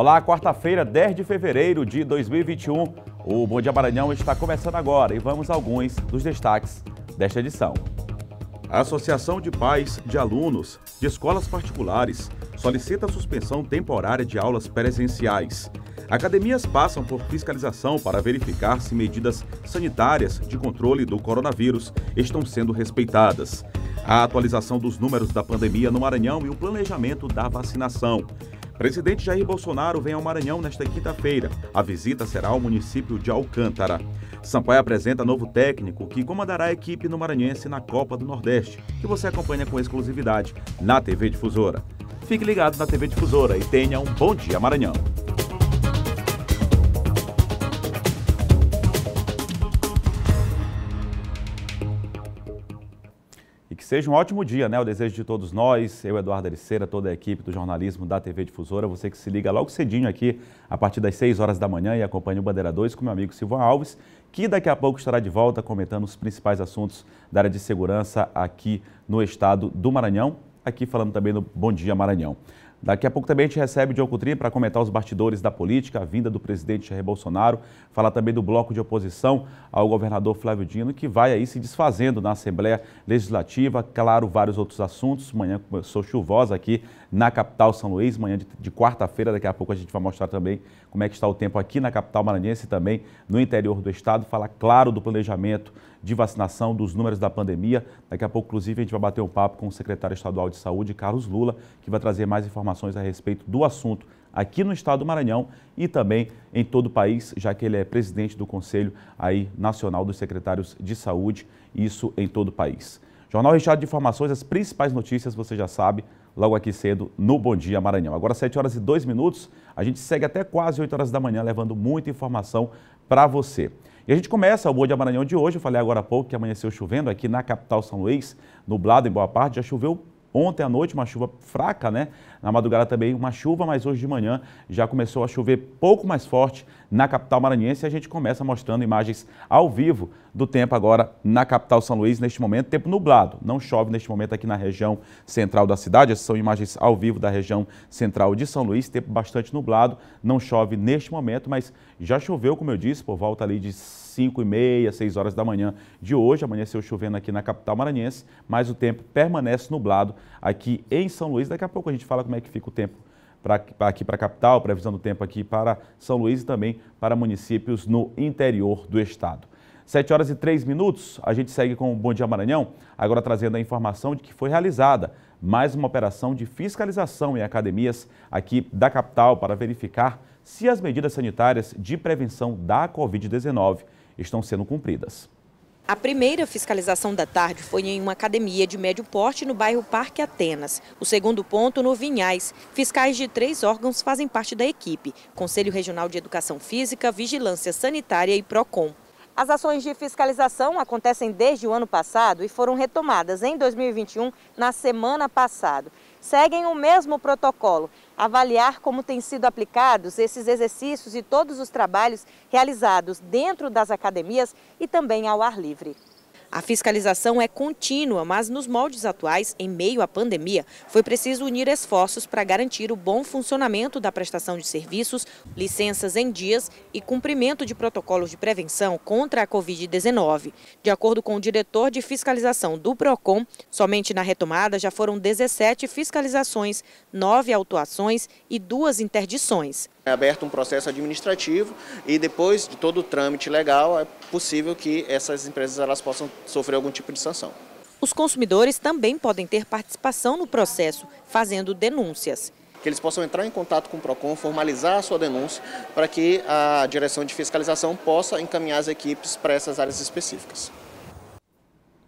Olá, quarta-feira, 10 de fevereiro de 2021. O Bom Dia Maranhão está começando agora e vamos a alguns dos destaques desta edição. A Associação de Pais de Alunos de Escolas Particulares solicita a suspensão temporária de aulas presenciais. Academias passam por fiscalização para verificar se medidas sanitárias de controle do coronavírus estão sendo respeitadas. A atualização dos números da pandemia no Maranhão e o planejamento da vacinação. Presidente Jair Bolsonaro vem ao Maranhão nesta quinta-feira. A visita será ao município de Alcântara. Sampaio apresenta novo técnico que comandará a equipe no Maranhense na Copa do Nordeste, que você acompanha com exclusividade na TV Difusora. Fique ligado na TV Difusora e tenha um bom dia, Maranhão. seja um ótimo dia, né? O desejo de todos nós, eu, Eduardo Ericeira, toda a equipe do jornalismo da TV Difusora, você que se liga logo cedinho aqui, a partir das 6 horas da manhã e acompanha o Bandeira 2 com meu amigo Silvão Alves, que daqui a pouco estará de volta comentando os principais assuntos da área de segurança aqui no estado do Maranhão, aqui falando também do Bom Dia Maranhão. Daqui a pouco também a gente recebe Diogo Cutri para comentar os bastidores da política, a vinda do presidente Jair Bolsonaro, falar também do bloco de oposição ao governador Flávio Dino, que vai aí se desfazendo na Assembleia Legislativa. Claro, vários outros assuntos. Manhã começou chuvosa aqui na capital São Luís, manhã de, de quarta-feira. Daqui a pouco a gente vai mostrar também como é que está o tempo aqui na capital maranhense e também no interior do estado. Falar, claro, do planejamento de vacinação, dos números da pandemia. Daqui a pouco, inclusive, a gente vai bater um papo com o secretário estadual de saúde, Carlos Lula, que vai trazer mais informações a respeito do assunto aqui no estado do Maranhão e também em todo o país, já que ele é presidente do Conselho aí, Nacional dos Secretários de Saúde, isso em todo o país. Jornal recheado de informações, as principais notícias você já sabe, logo aqui cedo no Bom Dia Maranhão. Agora 7 horas e 2 minutos, a gente segue até quase 8 horas da manhã levando muita informação para você. E a gente começa o Boa de Maranhão de hoje. Eu falei agora há pouco que amanheceu chovendo aqui na capital São Luís, nublado em boa parte. Já choveu ontem à noite, uma chuva fraca, né? Na madrugada também uma chuva, mas hoje de manhã já começou a chover pouco mais forte na capital maranhense. A gente começa mostrando imagens ao vivo do tempo agora na capital São Luís, neste momento, tempo nublado. Não chove neste momento aqui na região central da cidade. Essas são imagens ao vivo da região central de São Luís, tempo bastante nublado. Não chove neste momento, mas já choveu, como eu disse, por volta ali de 5 e meia, 6 horas da manhã de hoje. Amanheceu chovendo aqui na capital maranhense, mas o tempo permanece nublado aqui em São Luís. Daqui a pouco a gente fala com como é que fica o tempo para aqui para a capital, previsão do tempo aqui para São Luís e também para municípios no interior do estado. 7 horas e 3 minutos, a gente segue com o Bom Dia Maranhão, agora trazendo a informação de que foi realizada mais uma operação de fiscalização em academias aqui da capital para verificar se as medidas sanitárias de prevenção da Covid-19 estão sendo cumpridas. A primeira fiscalização da tarde foi em uma academia de médio porte no bairro Parque Atenas. O segundo ponto no Vinhais. Fiscais de três órgãos fazem parte da equipe: Conselho Regional de Educação Física, Vigilância Sanitária e Procon. As ações de fiscalização acontecem desde o ano passado e foram retomadas em 2021 na semana passada seguem o mesmo protocolo, avaliar como têm sido aplicados esses exercícios e todos os trabalhos realizados dentro das academias e também ao ar livre. A fiscalização é contínua, mas nos moldes atuais, em meio à pandemia, foi preciso unir esforços para garantir o bom funcionamento da prestação de serviços, licenças em dias e cumprimento de protocolos de prevenção contra a Covid-19. De acordo com o diretor de fiscalização do PROCON, somente na retomada já foram 17 fiscalizações, 9 autuações e duas interdições. É aberto um processo administrativo e depois de todo o trâmite legal é possível que essas empresas elas possam sofrer algum tipo de sanção. Os consumidores também podem ter participação no processo, fazendo denúncias que eles possam entrar em contato com o PROCON, formalizar a sua denúncia, para que a direção de fiscalização possa encaminhar as equipes para essas áreas específicas.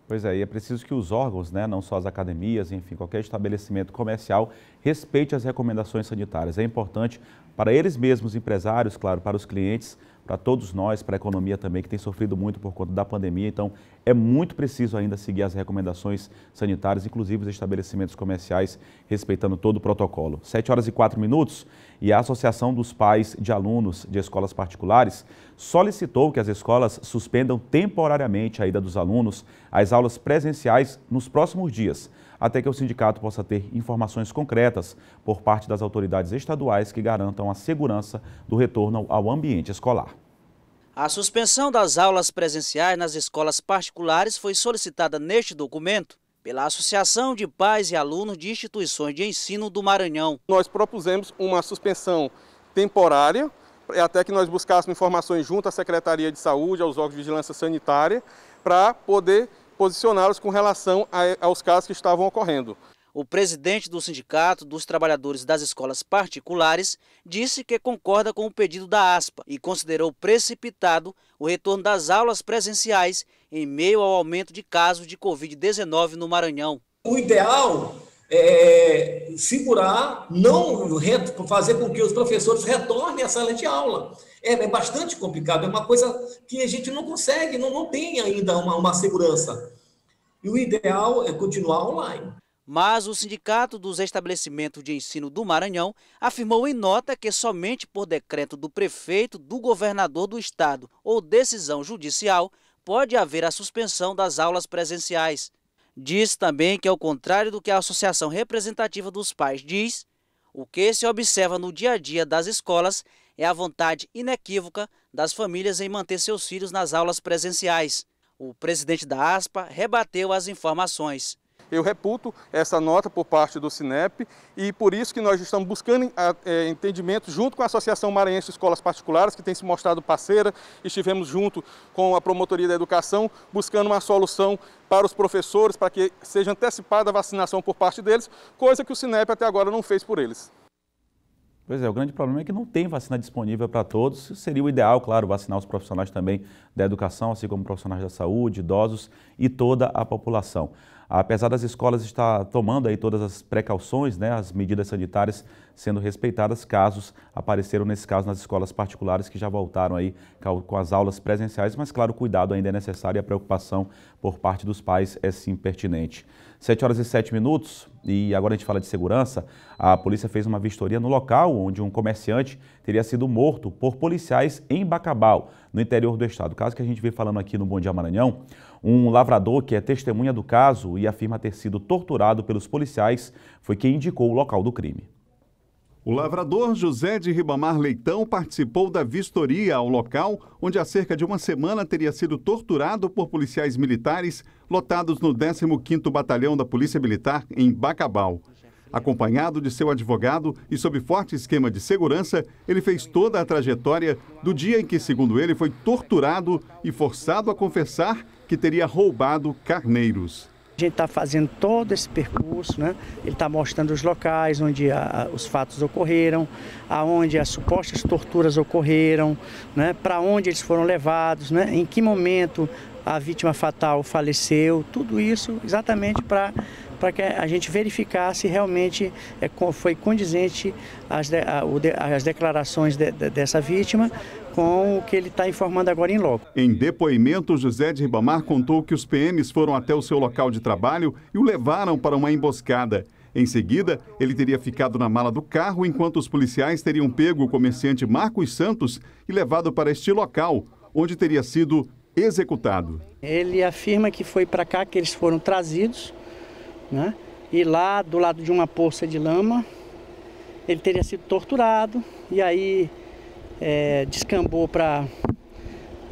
Pois é, e é preciso que os órgãos, né, não só as academias, enfim, qualquer estabelecimento comercial, respeite as recomendações sanitárias. É importante para eles mesmos, empresários, claro, para os clientes, para todos nós, para a economia também, que tem sofrido muito por conta da pandemia. Então, é muito preciso ainda seguir as recomendações sanitárias, inclusive os estabelecimentos comerciais, respeitando todo o protocolo. 7 horas e 4 minutos e a Associação dos Pais de Alunos de Escolas Particulares solicitou que as escolas suspendam temporariamente a ida dos alunos às aulas presenciais nos próximos dias até que o sindicato possa ter informações concretas por parte das autoridades estaduais que garantam a segurança do retorno ao ambiente escolar. A suspensão das aulas presenciais nas escolas particulares foi solicitada neste documento pela Associação de Pais e Alunos de Instituições de Ensino do Maranhão. Nós propusemos uma suspensão temporária, é até que nós buscássemos informações junto à Secretaria de Saúde, aos órgãos de vigilância sanitária, para poder posicionaram com relação a, aos casos que estavam ocorrendo. O presidente do Sindicato dos Trabalhadores das Escolas Particulares disse que concorda com o pedido da ASPA e considerou precipitado o retorno das aulas presenciais em meio ao aumento de casos de Covid-19 no Maranhão. O ideal é, é segurar, não fazer com que os professores retornem à sala de aula. É, é bastante complicado, é uma coisa que a gente não consegue, não, não tem ainda uma, uma segurança. E o ideal é continuar online. Mas o Sindicato dos Estabelecimentos de Ensino do Maranhão afirmou em nota que somente por decreto do prefeito, do governador do estado ou decisão judicial pode haver a suspensão das aulas presenciais. Diz também que, ao contrário do que a Associação Representativa dos Pais diz, o que se observa no dia a dia das escolas é a vontade inequívoca das famílias em manter seus filhos nas aulas presenciais. O presidente da ASPA rebateu as informações. Eu reputo essa nota por parte do Sinep e por isso que nós estamos buscando eh, eh, entendimento junto com a Associação Maranhense de Escolas Particulares, que tem se mostrado parceira. Estivemos junto com a Promotoria da Educação buscando uma solução para os professores, para que seja antecipada a vacinação por parte deles, coisa que o Sinep até agora não fez por eles. Pois é, o grande problema é que não tem vacina disponível para todos. Seria o ideal, claro, vacinar os profissionais também da educação, assim como profissionais da saúde, idosos e toda a população. Apesar das escolas estar tomando aí todas as precauções, né, as medidas sanitárias sendo respeitadas, casos apareceram nesse caso nas escolas particulares que já voltaram aí com as aulas presenciais, mas claro, o cuidado ainda é necessário e a preocupação por parte dos pais é sim pertinente. 7 horas e 7 minutos, e agora a gente fala de segurança. A polícia fez uma vistoria no local onde um comerciante teria sido morto por policiais em Bacabal, no interior do estado. Caso que a gente vem falando aqui no Bom Dia Maranhão, um lavrador que é testemunha do caso e afirma ter sido torturado pelos policiais foi quem indicou o local do crime. O lavrador José de Ribamar Leitão participou da vistoria ao local onde há cerca de uma semana teria sido torturado por policiais militares lotados no 15º Batalhão da Polícia Militar em Bacabal. Acompanhado de seu advogado e sob forte esquema de segurança, ele fez toda a trajetória do dia em que, segundo ele, foi torturado e forçado a confessar que teria roubado carneiros gente está fazendo todo esse percurso, né? ele está mostrando os locais onde a, os fatos ocorreram, aonde as supostas torturas ocorreram, né? para onde eles foram levados, né? em que momento a vítima fatal faleceu, tudo isso exatamente para para que a gente verificasse realmente é, foi condizente as, de, a, de, as declarações de, dessa vítima com o que ele está informando agora em loco. Em depoimento, José de Ribamar contou que os PMs foram até o seu local de trabalho e o levaram para uma emboscada. Em seguida, ele teria ficado na mala do carro enquanto os policiais teriam pego o comerciante Marcos Santos e levado para este local, onde teria sido executado. Ele afirma que foi para cá que eles foram trazidos né? E lá do lado de uma poça de lama, ele teria sido torturado e aí é, descambou para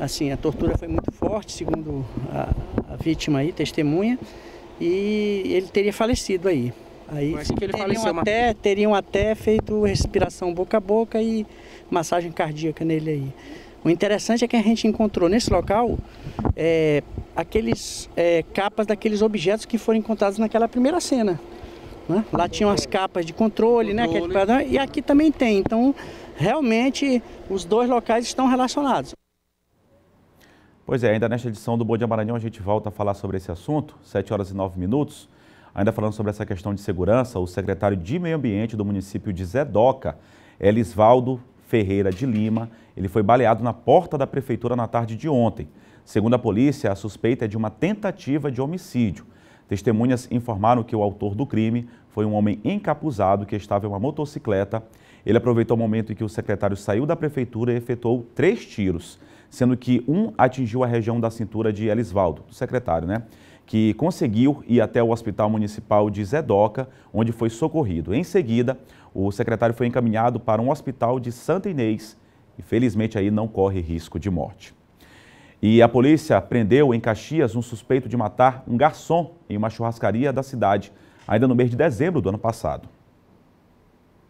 assim a tortura foi muito forte segundo a, a, vítima aí testemunha e ele teria falecido aí aí Mas que ele teriam faleceu, até teriam até feito respiração boca a boca e massagem cardíaca nele aí o interessante é que a gente encontrou nesse local é, aqueles é, capas daqueles objetos que foram encontrados naquela primeira cena. Né? Lá tinham as capas de controle, controle. né? Aquele, e aqui também tem. Então, realmente, os dois locais estão relacionados. Pois é, ainda nesta edição do Bom Dia Maranhão a gente volta a falar sobre esse assunto, 7 horas e 9 minutos. Ainda falando sobre essa questão de segurança, o secretário de Meio Ambiente do município de Zedoca, Elisvaldo Ferreira de Lima. Ele foi baleado na porta da prefeitura na tarde de ontem. Segundo a polícia, a suspeita é de uma tentativa de homicídio. Testemunhas informaram que o autor do crime foi um homem encapuzado que estava em uma motocicleta. Ele aproveitou o momento em que o secretário saiu da prefeitura e efetuou três tiros, sendo que um atingiu a região da cintura de Elisvaldo, do secretário, né? Que conseguiu ir até o Hospital Municipal de Zedoca, onde foi socorrido. Em seguida, o secretário foi encaminhado para um hospital de Santa Inês e felizmente aí não corre risco de morte. E a polícia prendeu em Caxias um suspeito de matar um garçom em uma churrascaria da cidade, ainda no mês de dezembro do ano passado.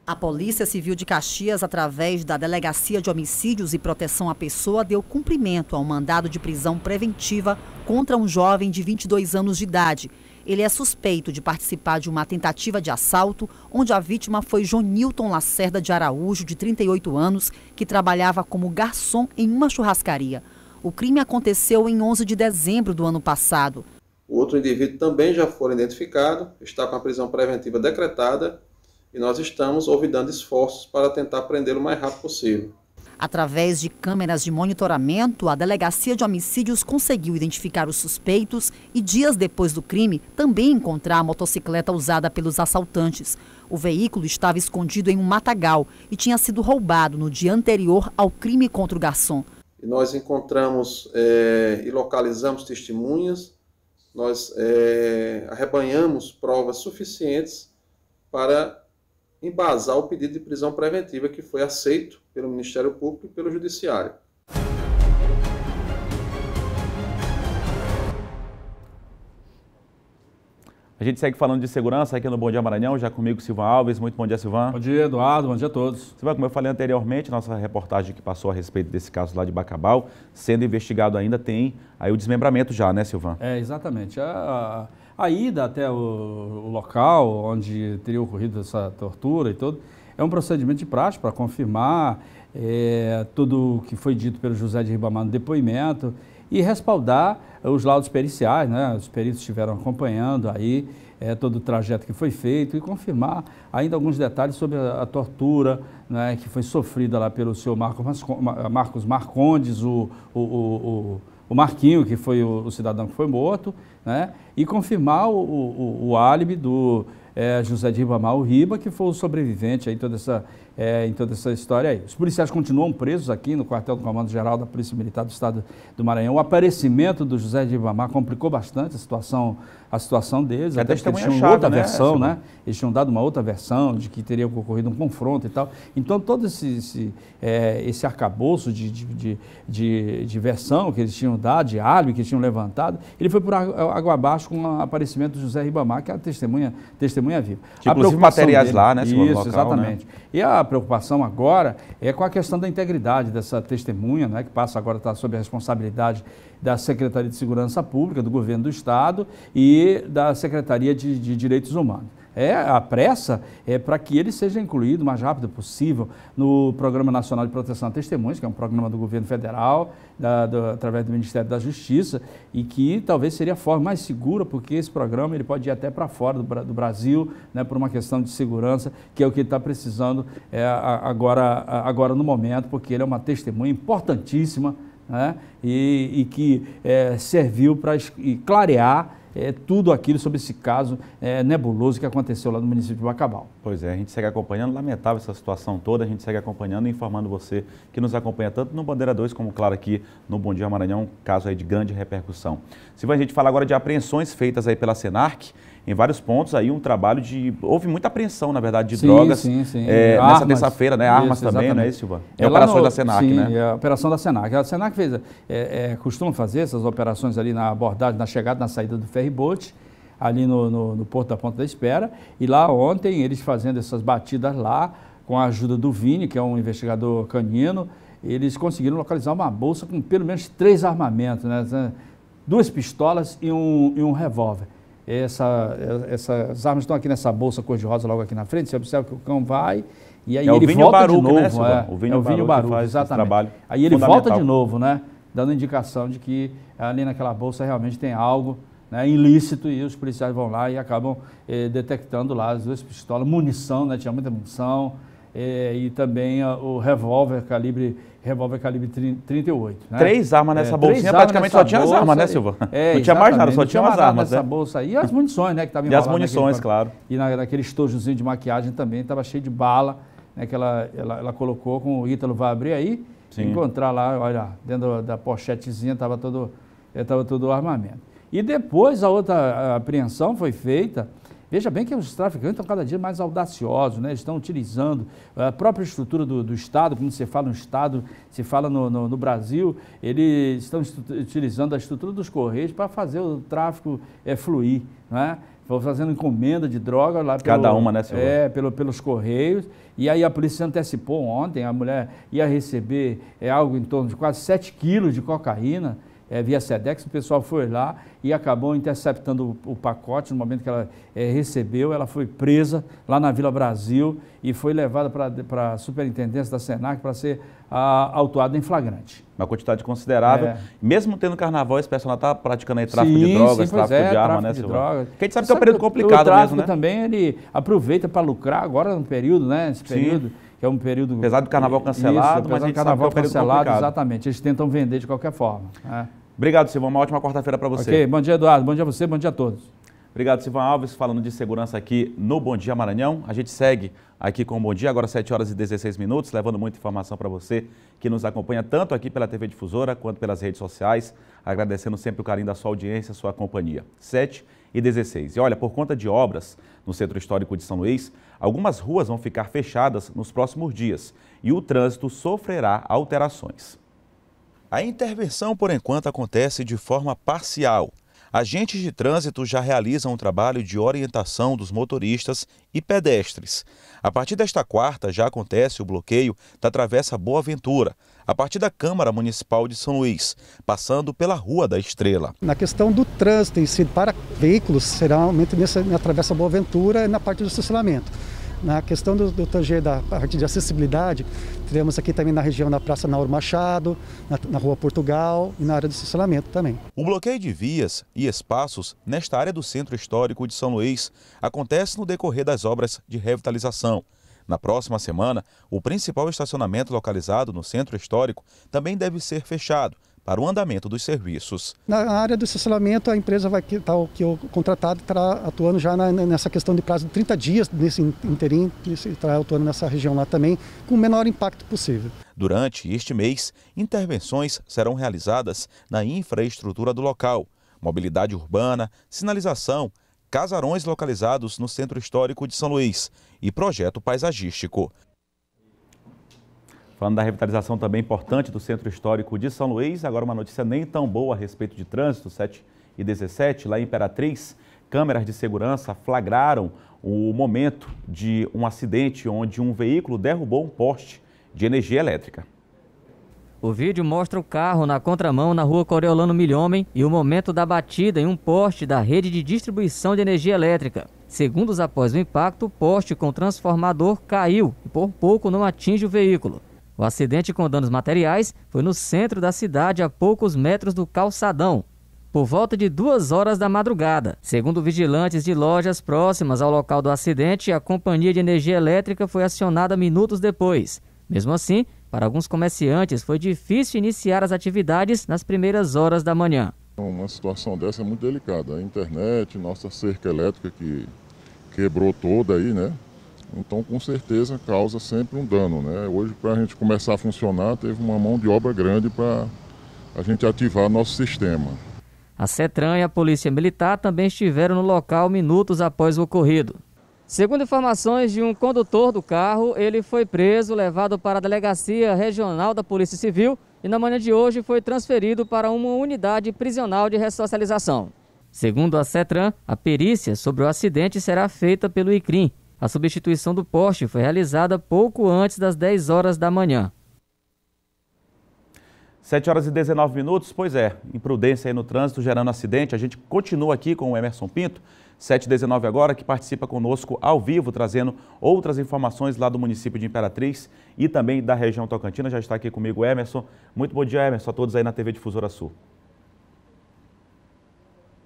A Polícia Civil de Caxias, através da Delegacia de Homicídios e Proteção à Pessoa, deu cumprimento a um mandado de prisão preventiva contra um jovem de 22 anos de idade ele é suspeito de participar de uma tentativa de assalto, onde a vítima foi Jonilton Lacerda de Araújo, de 38 anos, que trabalhava como garçom em uma churrascaria. O crime aconteceu em 11 de dezembro do ano passado. O outro indivíduo também já foi identificado, está com a prisão preventiva decretada e nós estamos ouvidando esforços para tentar prendê-lo o mais rápido possível. Através de câmeras de monitoramento, a Delegacia de Homicídios conseguiu identificar os suspeitos e, dias depois do crime, também encontrar a motocicleta usada pelos assaltantes. O veículo estava escondido em um matagal e tinha sido roubado no dia anterior ao crime contra o garçom. Nós encontramos é, e localizamos testemunhas, nós é, arrebanhamos provas suficientes para embasar o pedido de prisão preventiva que foi aceito pelo Ministério Público e pelo Judiciário. A gente segue falando de segurança aqui no Bom Dia Maranhão, já comigo Silvan Alves. Muito bom dia, Silvan. Bom dia, Eduardo. Bom dia a todos. Silvan, como eu falei anteriormente, nossa reportagem que passou a respeito desse caso lá de Bacabal, sendo investigado ainda, tem aí o desmembramento já, né, Silvan? É, exatamente. A, a, a ida até o, o, local onde teria ocorrido essa tortura e tudo, é um procedimento de prática para confirmar é, tudo o que foi dito pelo José de Ribamar no depoimento e respaldar os laudos periciais, né? Os peritos estiveram acompanhando aí é, todo o trajeto que foi feito e confirmar ainda alguns detalhes sobre a, a tortura né, que foi sofrida lá pelo senhor Marco, Marcos Marcondes, o, o, o, o Marquinho, que foi o, cidadão que foi morto, né? E confirmar o, o, o álibi do é, José de Ribamar Riba, que foi o sobrevivente aí toda essa é, em toda essa história aí. Os policiais continuam presos aqui no quartel do Comando Geral da Polícia Militar do Estado do Maranhão. O aparecimento do José de Ibamar complicou bastante a situação, a situação deles. É até porque eles tinham achado, outra né? versão, né? Eles tinham dado uma outra versão de que teria ocorrido um confronto e tal. Então, todo esse, esse, é, esse arcabouço de, de, de, de, de versão que eles tinham dado, de álibi que eles tinham levantado, ele foi por água abaixo com o aparecimento do José Ribamar, que é a testemunha, testemunha viva. Inclusive materiais dele, lá, né? Isso, local, né? exatamente. Né? E a preocupação agora é com a questão da integridade dessa testemunha, né, que passa agora a estar sob a responsabilidade da Secretaria de Segurança Pública, do Governo do Estado e da Secretaria de, de Direitos Humanos é a pressa é para que ele seja incluído o mais rápido possível no Programa Nacional de Proteção a Testemunhas, que é um programa do governo federal, da, do, através do Ministério da Justiça, e que talvez seria a forma mais segura, porque esse programa ele pode ir até para fora do, do Brasil, né, por uma questão de segurança, que é o que ele está precisando é, agora, agora no momento, porque ele é uma testemunha importantíssima né, e, e que é, serviu para clarear é, tudo aquilo sobre esse caso é, nebuloso que aconteceu lá no município de Bacabal. Pois é, a gente segue acompanhando, lamentável essa situação toda, a gente segue acompanhando e informando você que nos acompanha tanto no Bandeira 2 como, claro, aqui no Bom Dia Maranhão, um caso aí de grande repercussão. Se vai a gente falar agora de apreensões feitas aí pela Senarc, em vários pontos aí um trabalho de. Houve muita apreensão, na verdade, de sim, drogas. Sim, sim. Eh, é, nessa terça-feira, né? Armas isso, também, não é isso, Silva? É, é operações no, da SENAC, sim, né? É a operação da SENAC. A SENAC fez, é, é, é costuma fazer essas operações ali na abordagem, na chegada, na saída do boat, ali no, no, no Porto da Ponta da Espera. E lá ontem, eles fazendo essas batidas lá, com a ajuda do Vini, que é um investigador canino, eles conseguiram localizar uma bolsa com pelo menos três armamentos, né? Duas pistolas e um, e um revólver essa, essas armas estão aqui nessa bolsa cor-de-rosa logo aqui na frente, você observa que o cão vai e aí é ele volta Baruch, de né, novo. Né, é, o é vinho é o vinho Baruch, Baruch exatamente. Trabalho aí ele volta de novo, né? Dando indicação de que ali naquela bolsa realmente tem algo né, ilícito e os policiais vão lá e acabam eh, detectando lá as duas pistolas, munição, né? Tinha muita munição é, e também a, ah, o revólver calibre revólver calibre 38. Né? Três armas é, nessa é, bolsinha, armas praticamente nessa só tinha as armas, né, Silva? É, não tinha mais nada, só tinha, tinha as armas. Nessa né? bolsa aí, e as munições, né? Que tava e as munições, naquele, claro. E na, naquele estojozinho de maquiagem também, estava cheio de bala, né? Que ela, ela, ela colocou com o Ítalo, vai abrir aí, Sim. encontrar lá, olha, dentro da pochetezinha estava todo, eh, tava todo o armamento. E depois a outra apreensão foi feita Veja bem que os traficantes estão cada dia mais audaciosos, né? estão utilizando eh, a própria estrutura do, do Estado, como você fala no Estado, se fala no, no, no Brasil, eles estão utilizando a estrutura dos Correios para fazer o tráfico é, fluir. Né? fazendo encomenda de droga lá pelo, cada uma né senhor? é pelo, pelos correios e aí a polícia antecipou ontem a mulher ia receber é algo em torno de quase 7 quilos de cocaína é, via SEDEX, o pessoal foi lá e acabou interceptando o, o pacote. No momento que ela é, recebeu, ela foi presa lá na Vila Brasil e foi levada para a superintendência da SENAC para ser a, ah, autuada em flagrante. Uma quantidade considerável. É. Mesmo tendo carnaval, esse pessoal está praticando aí tráfico sim, de drogas, sim, tráfico é, de arma, né, de drogas. Porque a gente sabe, que é um período complicado o mesmo, né? também ele aproveita para lucrar agora no período, né? Esse período. Sim que é um período. Apesar do carnaval cancelado, Isso, mas do carnaval é um cancelado, complicado. exatamente. Eles tentam vender de qualquer forma. É. Obrigado, Silvão. Uma ótima quarta-feira para você. Ok, bom dia, Eduardo. Bom dia a você, bom dia a todos. Obrigado, Silvão Alves, falando de segurança aqui no Bom Dia Maranhão. A gente segue aqui com o Bom Dia, agora 7 horas e 16 minutos, levando muita informação para você que nos acompanha tanto aqui pela TV Difusora quanto pelas redes sociais, agradecendo sempre o carinho da sua audiência, sua companhia. 7 e 16. E olha, por conta de obras no Centro Histórico de São Luís, Algumas ruas vão ficar fechadas nos próximos dias e o trânsito sofrerá alterações. A intervenção, por enquanto, acontece de forma parcial. Agentes de trânsito já realizam um trabalho de orientação dos motoristas e pedestres. A partir desta quarta já acontece o bloqueio da Travessa Boa Ventura, a partir da Câmara Municipal de São Luís, passando pela Rua da Estrela. Na questão do trânsito em si, para veículos, será aumento nessa, na Travessa Boa Ventura e na parte do estacionamento. Na questão do, do Tanger, da parte de acessibilidade, tivemos aqui também na região da Praça Nauro Machado, na, na Rua Portugal e na área de estacionamento também. O bloqueio de vias e espaços nesta área do Centro Histórico de São Luís acontece no decorrer das obras de revitalização. Na próxima semana, o principal estacionamento localizado no centro histórico também deve ser fechado para o andamento dos serviços. Na área do estacionamento, a empresa vai tá, que o contratado estará atuando já na, nessa questão de prazo de 30 dias nesse interim, estará atuando nessa região lá também, com o menor impacto possível. Durante este mês, intervenções serão realizadas na infraestrutura do local, mobilidade urbana, sinalização, casarões localizados no Centro Histórico de São Luís e projeto paisagístico. Falando da revitalização também importante do Centro Histórico de São Luís, agora uma notícia nem tão boa a respeito de trânsito, 7 e 17, lá em Imperatriz, câmeras de segurança flagraram o momento de um acidente onde um veículo derrubou um poste de energia elétrica. O vídeo mostra o carro na contramão na rua Coriolano Milhomem e o momento da batida em um poste da rede de distribuição de energia elétrica. Segundos após o impacto, o poste com transformador caiu e por pouco não atinge o veículo. O acidente com danos materiais foi no centro da cidade, a poucos metros do calçadão, por volta de duas horas da madrugada. Segundo vigilantes de lojas próximas ao local do acidente, a companhia de energia elétrica foi acionada minutos depois. Mesmo assim, para alguns comerciantes foi difícil iniciar as atividades nas primeiras horas da manhã. Uma situação dessa é muito delicada. A internet, nossa cerca elétrica que quebrou toda aí, né? Então, com certeza, causa sempre um dano. Né? Hoje, para a gente começar a funcionar, teve uma mão de obra grande para a gente ativar nosso sistema. A CETRAN e a Polícia Militar também estiveram no local minutos após o ocorrido. Segundo informações de um condutor do carro, ele foi preso, levado para a Delegacia Regional da Polícia Civil e na manhã de hoje foi transferido para uma unidade prisional de ressocialização. Segundo a CETRAN, a perícia sobre o acidente será feita pelo ICRIM, a substituição do poste foi realizada pouco antes das 10 horas da manhã. 7 horas e 19 minutos, pois é, imprudência aí no trânsito gerando acidente. A gente continua aqui com o Emerson Pinto, 7 e 19 agora, que participa conosco ao vivo, trazendo outras informações lá do município de Imperatriz e também da região Tocantina. Já está aqui comigo o Emerson. Muito bom dia, Emerson, a todos aí na TV Difusora Sul.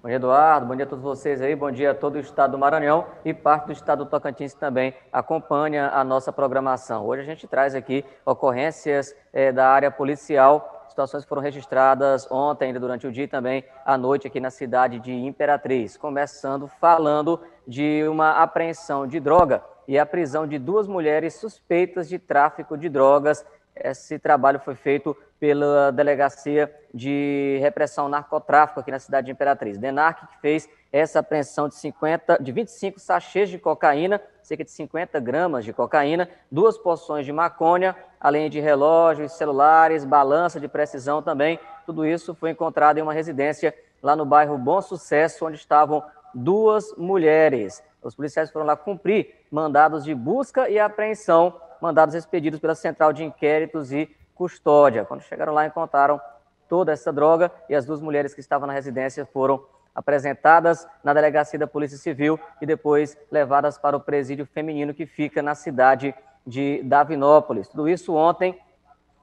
Bom dia, Eduardo. Bom dia a todos vocês aí. Bom dia a todo o estado do Maranhão e parte do estado do Tocantins também acompanha a nossa programação. Hoje a gente traz aqui ocorrências eh, da área policial. Situações que foram registradas ontem, ainda durante o dia e também à noite aqui na cidade de Imperatriz. Começando falando de uma apreensão de droga e a prisão de duas mulheres suspeitas de tráfico de drogas. Esse trabalho foi feito pela Delegacia de Repressão ao Narcotráfico aqui na cidade de Imperatriz. DENARC que fez essa apreensão de, 50, de 25 sachês de cocaína, cerca de 50 gramas de cocaína, duas porções de maconha, além de relógios, celulares, balança de precisão também. Tudo isso foi encontrado em uma residência lá no bairro Bom Sucesso, onde estavam duas mulheres. Os policiais foram lá cumprir mandados de busca e apreensão, mandados expedidos pela Central de Inquéritos e custódia. Quando chegaram lá, encontraram toda essa droga e as duas mulheres que estavam na residência foram apresentadas na delegacia da Polícia Civil e depois levadas para o presídio feminino que fica na cidade de Davinópolis. Tudo isso ontem,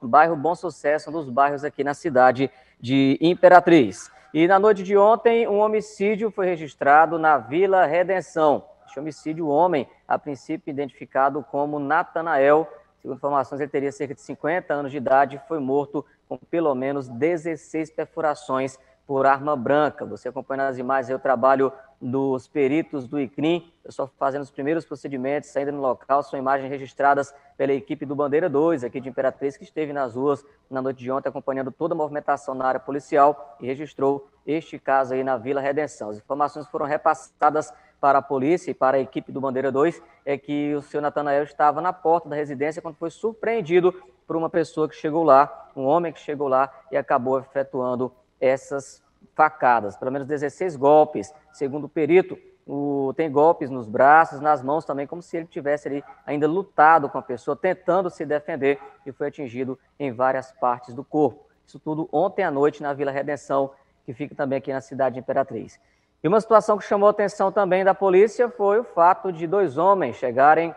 bairro Bom Sucesso, um dos bairros aqui na cidade de Imperatriz. E na noite de ontem, um homicídio foi registrado na Vila Redenção. Este homicídio, o homem, a princípio identificado como Natanael, Segundo informações, ele teria cerca de 50 anos de idade e foi morto com pelo menos 16 perfurações por arma branca. Você acompanha nas imagens aí o trabalho dos peritos do ICRIM, pessoal fazendo os primeiros procedimentos, ainda no local, são imagens registradas pela equipe do Bandeira 2, aqui de Imperatriz, que esteve nas ruas na noite de ontem, acompanhando toda a movimentação na área policial e registrou este caso aí na Vila Redenção. As informações foram repassadas para a polícia e para a equipe do Bandeira 2 é que o senhor Natanael estava na porta da residência quando foi surpreendido por uma pessoa que chegou lá, um homem que chegou lá e acabou efetuando essas facadas, pelo menos 16 golpes, segundo o perito. O, tem golpes nos braços, nas mãos também, como se ele tivesse ali ainda lutado com a pessoa, tentando se defender e foi atingido em várias partes do corpo. Isso tudo ontem à noite na Vila Redenção, que fica também aqui na cidade de Imperatriz. E uma situação que chamou a atenção também da polícia foi o fato de dois homens chegarem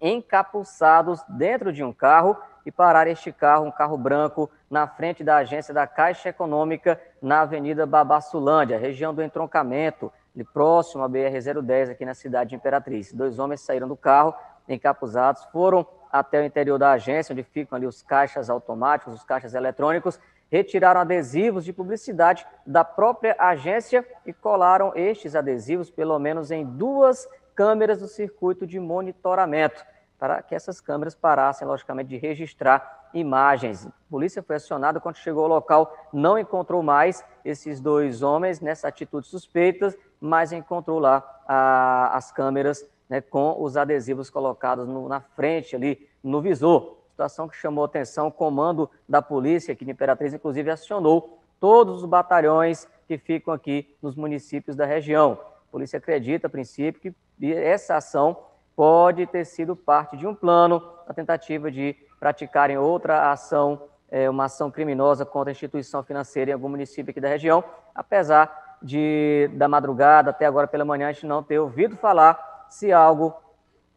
encapuçados dentro de um carro e parar este carro, um carro branco, na frente da agência da Caixa Econômica, na Avenida Babassulândia, região do entroncamento, próximo à BR-010, aqui na cidade de Imperatriz. Dois homens saíram do carro, encapuzados, foram até o interior da agência, onde ficam ali os caixas automáticos, os caixas eletrônicos, retiraram adesivos de publicidade da própria agência e colaram estes adesivos, pelo menos, em duas câmeras do circuito de monitoramento, para que essas câmeras parassem, logicamente, de registrar imagens. A polícia foi acionada quando chegou ao local, não encontrou mais esses dois homens nessa atitude suspeita, mas encontrou lá a, as câmeras né, com os adesivos colocados no, na frente ali no visor situação que chamou atenção, o comando da polícia aqui de Imperatriz, inclusive, acionou todos os batalhões que ficam aqui nos municípios da região. A polícia acredita, a princípio, que essa ação pode ter sido parte de um plano, a tentativa de praticarem outra ação, é, uma ação criminosa contra a instituição financeira em algum município aqui da região, apesar de da madrugada até agora pela manhã a gente não ter ouvido falar se algo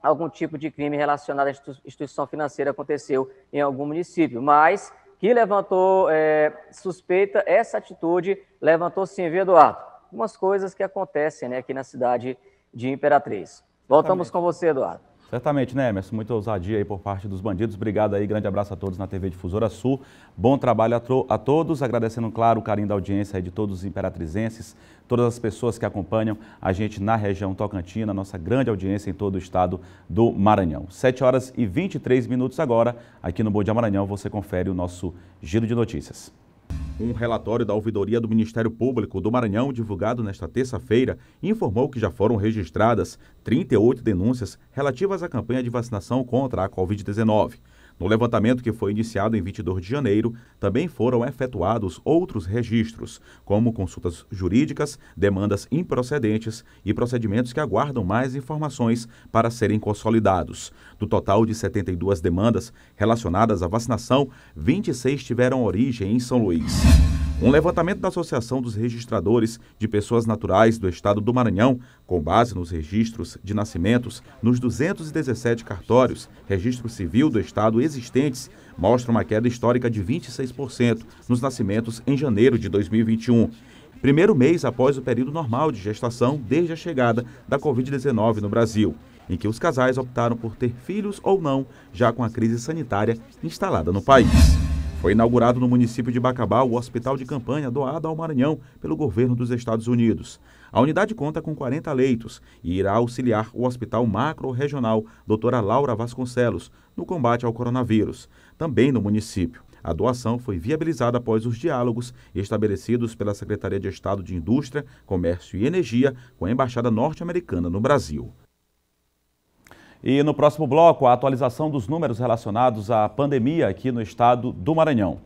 algum tipo de crime relacionado à instituição financeira aconteceu em algum município, mas que levantou é, suspeita, essa atitude levantou sim, viu, Eduardo? Algumas coisas que acontecem né, aqui na cidade de Imperatriz. Voltamos com você, Eduardo. Certamente, né, Emerson? Muita ousadia aí por parte dos bandidos. Obrigado aí, grande abraço a todos na TV Difusora Sul. Bom trabalho a, a todos, agradecendo, claro, o carinho da audiência aí de todos os imperatrizenses, todas as pessoas que acompanham a gente na região Tocantina, nossa grande audiência em todo o estado do Maranhão. 7 horas e 23 minutos agora, aqui no Bom Dia Maranhão, você confere o nosso giro de notícias. Um relatório da Ouvidoria do Ministério Público do Maranhão, divulgado nesta terça-feira, informou que já foram registradas 38 denúncias relativas à campanha de vacinação contra a Covid-19. No levantamento que foi iniciado em 22 de janeiro, também foram efetuados outros registros, como consultas jurídicas, demandas improcedentes e procedimentos que aguardam mais informações para serem consolidados. Do total de 72 demandas relacionadas à vacinação, 26 tiveram origem em São Luís. Um levantamento da Associação dos Registradores de Pessoas Naturais do Estado do Maranhão, com base nos registros de nascimentos nos 217 cartórios, registro civil do Estado existentes, mostra uma queda histórica de 26% nos nascimentos em janeiro de 2021 primeiro mês após o período normal de gestação desde a chegada da Covid-19 no Brasil, em que os casais optaram por ter filhos ou não, já com a crise sanitária instalada no país. Foi inaugurado no município de Bacabal o hospital de campanha doado ao Maranhão pelo governo dos Estados Unidos. A unidade conta com 40 leitos e irá auxiliar o Hospital Macro-Regional Doutora Laura Vasconcelos no combate ao coronavírus, também no município. A doação foi viabilizada após os diálogos estabelecidos pela Secretaria de Estado de Indústria, Comércio e Energia com a Embaixada Norte-Americana no Brasil. E no próximo bloco, a atualização dos números relacionados à pandemia aqui no estado do Maranhão.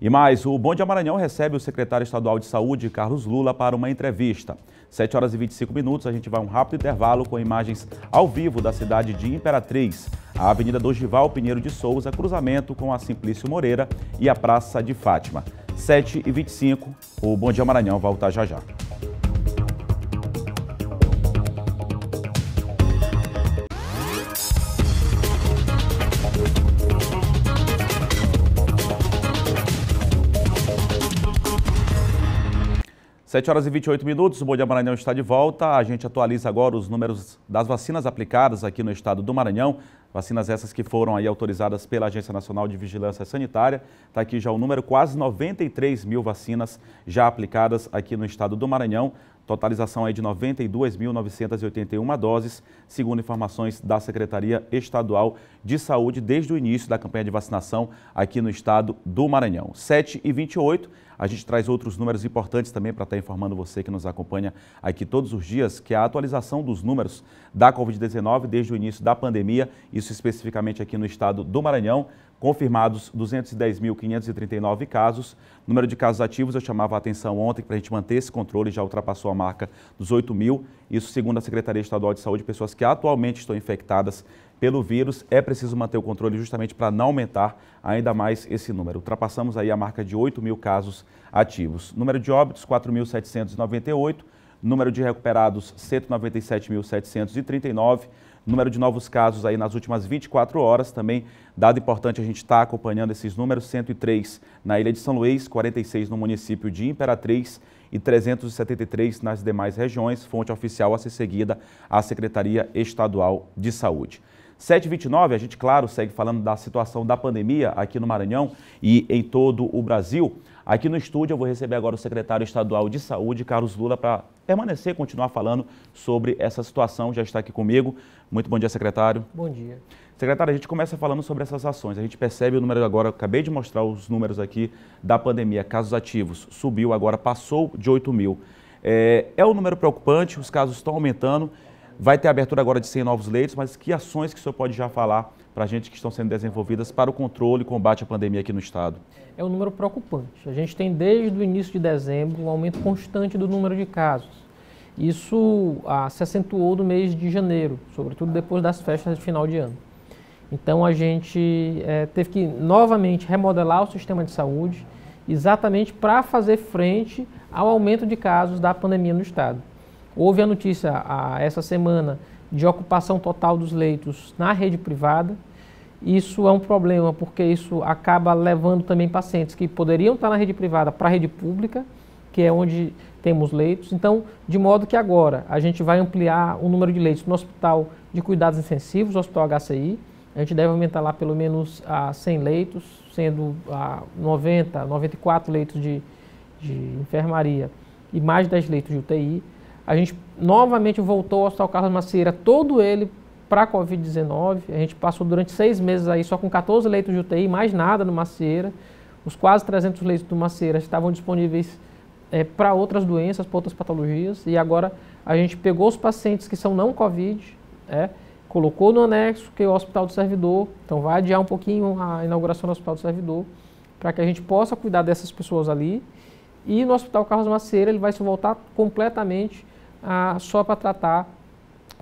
E mais, o Bom Dia Maranhão recebe o secretário estadual de saúde, Carlos Lula, para uma entrevista. 7 horas e 25 minutos, a gente vai a um rápido intervalo com imagens ao vivo da cidade de Imperatriz, a Avenida Dogival Pinheiro de Souza, cruzamento com a Simplício Moreira e a Praça de Fátima. 7 e 25, o Bom Dia Maranhão volta já já. 7 horas e 28 minutos, o Bom Dia Maranhão está de volta. A gente atualiza agora os números das vacinas aplicadas aqui no estado do Maranhão. Vacinas essas que foram aí autorizadas pela Agência Nacional de Vigilância Sanitária. Está aqui já o número, quase 93 mil vacinas já aplicadas aqui no estado do Maranhão. Totalização aí de 92.981 doses, segundo informações da Secretaria Estadual de Saúde, desde o início da campanha de vacinação aqui no estado do Maranhão. 7 e 28 a gente traz outros números importantes também para estar tá informando você que nos acompanha aqui todos os dias, que é a atualização dos números da Covid-19 desde o início da pandemia, isso especificamente aqui no estado do Maranhão confirmados 210.539 casos. O número de casos ativos, eu chamava a atenção ontem para a gente manter esse controle, já ultrapassou a marca dos 8 mil. Isso segundo a Secretaria Estadual de Saúde, pessoas que atualmente estão infectadas pelo vírus, é preciso manter o controle justamente para não aumentar ainda mais esse número. Ultrapassamos aí a marca de 8 mil casos ativos. Número de óbitos, 4.798. Número de recuperados, 197.739 número de novos casos aí nas últimas 24 horas também. Dado importante, a gente está acompanhando esses números: 103 na Ilha de São Luís, 46 no município de Imperatriz e 373 nas demais regiões. Fonte oficial a ser seguida à Secretaria Estadual de Saúde. 7h29, a gente, claro, segue falando da situação da pandemia aqui no Maranhão e em todo o Brasil. Aqui no estúdio eu vou receber agora o secretário estadual de saúde, Carlos Lula, para permanecer, continuar falando sobre essa situação. Já está aqui comigo. Muito bom dia, secretário. Bom dia. Secretário, a gente começa falando sobre essas ações. A gente percebe o número agora, acabei de mostrar os números aqui da pandemia. Casos ativos subiu agora, passou de 8 mil. É, é um número preocupante, os casos estão aumentando Vai ter abertura agora de 100 novos leitos, mas que ações que o senhor pode já falar para a gente que estão sendo desenvolvidas para o controle e combate à pandemia aqui no Estado? É um número preocupante. A gente tem desde o início de dezembro um aumento constante do número de casos. Isso ah, se acentuou no mês de janeiro, sobretudo depois das festas de final de ano. Então a gente eh, teve que novamente remodelar o sistema de saúde, exatamente para fazer frente ao aumento de casos da pandemia no estado. Houve a notícia a, essa semana de ocupação total dos leitos na rede privada. Isso é um problema porque isso acaba levando também pacientes que poderiam estar na rede privada para a rede pública, que é onde temos leitos. Então, de modo que agora a gente vai ampliar o número de leitos no hospital de cuidados intensivos, o hospital HCI. A gente deve aumentar lá pelo menos a 100 leitos, sendo a 90, 94 leitos de, de enfermaria e mais 10 leitos de UTI. A gente novamente voltou ao Hospital Carlos Macieira, todo ele para a Covid-19. A gente passou durante seis meses aí só com 14 leitos de UTI, mais nada no Macieira. Os quase 300 leitos do Macieira estavam disponíveis é, para outras doenças, para outras patologias. E agora a gente pegou os pacientes que são não Covid, é, colocou no anexo, que é o Hospital do Servidor. Então vai adiar um pouquinho a inauguração do Hospital do Servidor, para que a gente possa cuidar dessas pessoas ali. E no Hospital Carlos Macieira ele vai se voltar completamente ah, só para tratar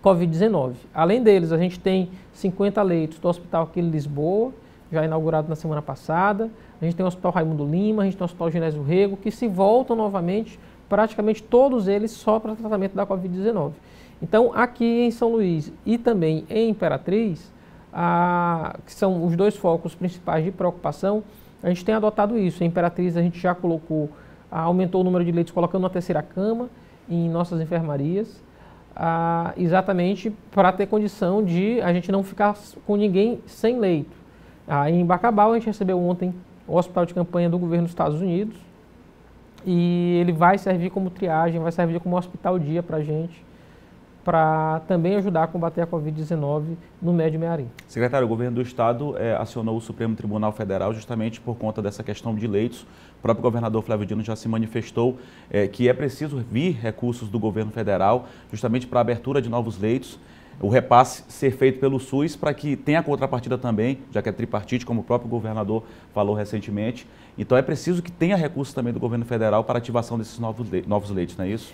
Covid-19. Além deles, a gente tem 50 leitos do Hospital aqui em Lisboa, já inaugurado na semana passada. A gente tem o Hospital Raimundo Lima, a gente tem o Hospital Genésio Rego, que se voltam novamente, praticamente todos eles só para tratamento da Covid-19. Então, aqui em São Luís e também em Imperatriz, a, que são os dois focos principais de preocupação, a gente tem adotado isso. Em Imperatriz, a gente já colocou, aumentou o número de leitos colocando uma terceira cama em nossas enfermarias, ah, exatamente para ter condição de a gente não ficar com ninguém sem leito. Ah, em Bacabal, a gente recebeu ontem o hospital de campanha do governo dos Estados Unidos e ele vai servir como triagem, vai servir como hospital dia para a gente para também ajudar a combater a Covid-19 no Médio Mearim. Secretário, o governo do Estado é, acionou o Supremo Tribunal Federal justamente por conta dessa questão de leitos. O próprio governador Flávio Dino já se manifestou é, que é preciso vir recursos do governo federal justamente para a abertura de novos leitos o repasse ser feito pelo SUS para que tenha contrapartida também, já que é tripartite, como o próprio governador falou recentemente. Então é preciso que tenha recursos também do governo federal para ativação desses novos leitos, não é isso?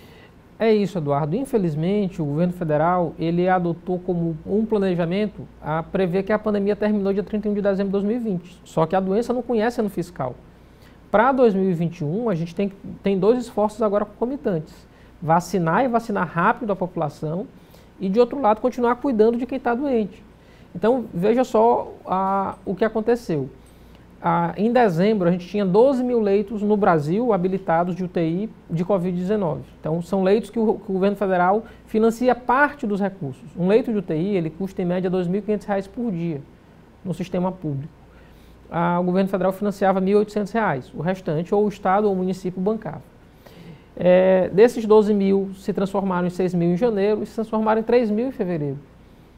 É isso, Eduardo. Infelizmente, o governo federal ele adotou como um planejamento a prever que a pandemia terminou dia 31 de dezembro de 2020. Só que a doença não conhece ano fiscal. Para 2021, a gente tem, tem dois esforços agora concomitantes: vacinar e vacinar rápido a população, e de outro lado, continuar cuidando de quem está doente. Então, veja só o que aconteceu ah, em dezembro a gente tinha 12 mil leitos no Brasil habilitados de UTI de Covid-19. Então são leitos que o, que o, governo federal financia parte dos recursos. Um leito de UTI ele custa em média R$ 2.500 por dia no sistema público. Ah, o governo federal financiava R$ 1.800, o restante ou o estado ou o município bancava. É, desses 12 mil se transformaram em 6 mil em janeiro e se transformaram em 3 mil em fevereiro.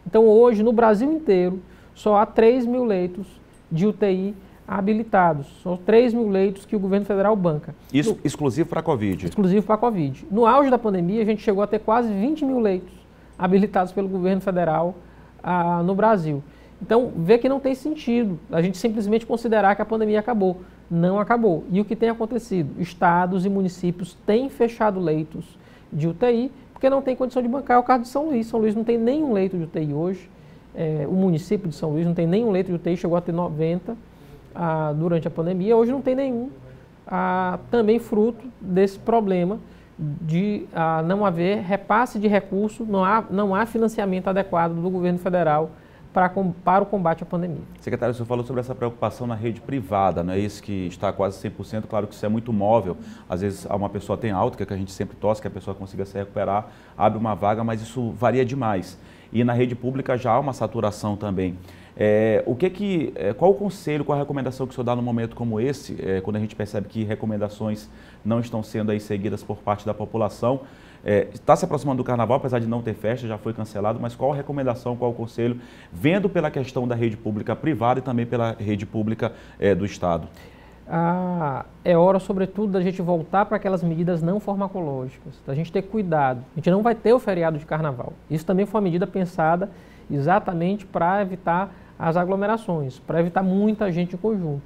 Então hoje no Brasil inteiro só há 3 mil leitos de UTI habilitados. São 3 mil leitos que o governo federal banca. Isso no, exclusivo para a Covid? Exclusivo para a Covid. No auge da pandemia, a gente chegou a ter quase 20 mil leitos habilitados pelo governo federal ah, no Brasil. Então, vê que não tem sentido a gente simplesmente considerar que a pandemia acabou. Não acabou. E o que tem acontecido? Estados e municípios têm fechado leitos de UTI porque não tem condição de bancar. É o caso de São Luís. São Luís não tem nenhum leito de UTI hoje. É, o município de São Luís não tem nenhum leito de UTI, chegou a ter 90 ah, durante a pandemia, hoje não tem nenhum, ah, também fruto desse problema de ah, não haver repasse de recursos, não há, não há financiamento adequado do governo federal para, para o combate à pandemia. Secretário, o senhor falou sobre essa preocupação na rede privada, não é isso que está quase 100%, claro que isso é muito móvel, às vezes uma pessoa tem alta, que, é que a gente sempre torce que a pessoa consiga se recuperar, abre uma vaga, mas isso varia demais. E na rede pública já há uma saturação também. É, o que é que, é, qual o conselho, qual a recomendação que o senhor dá num momento como esse, é, quando a gente percebe que recomendações não estão sendo aí seguidas por parte da população? Está é, tá se aproximando do carnaval, apesar de não ter festa, já foi cancelado, mas qual a recomendação, qual o conselho, vendo pela questão da rede pública privada e também pela rede pública é, do Estado? Ah, é hora, sobretudo, da gente voltar para aquelas medidas não farmacológicas, da gente ter cuidado. A gente não vai ter o feriado de carnaval. Isso também foi uma medida pensada exatamente para evitar as aglomerações, para evitar muita gente em conjunto.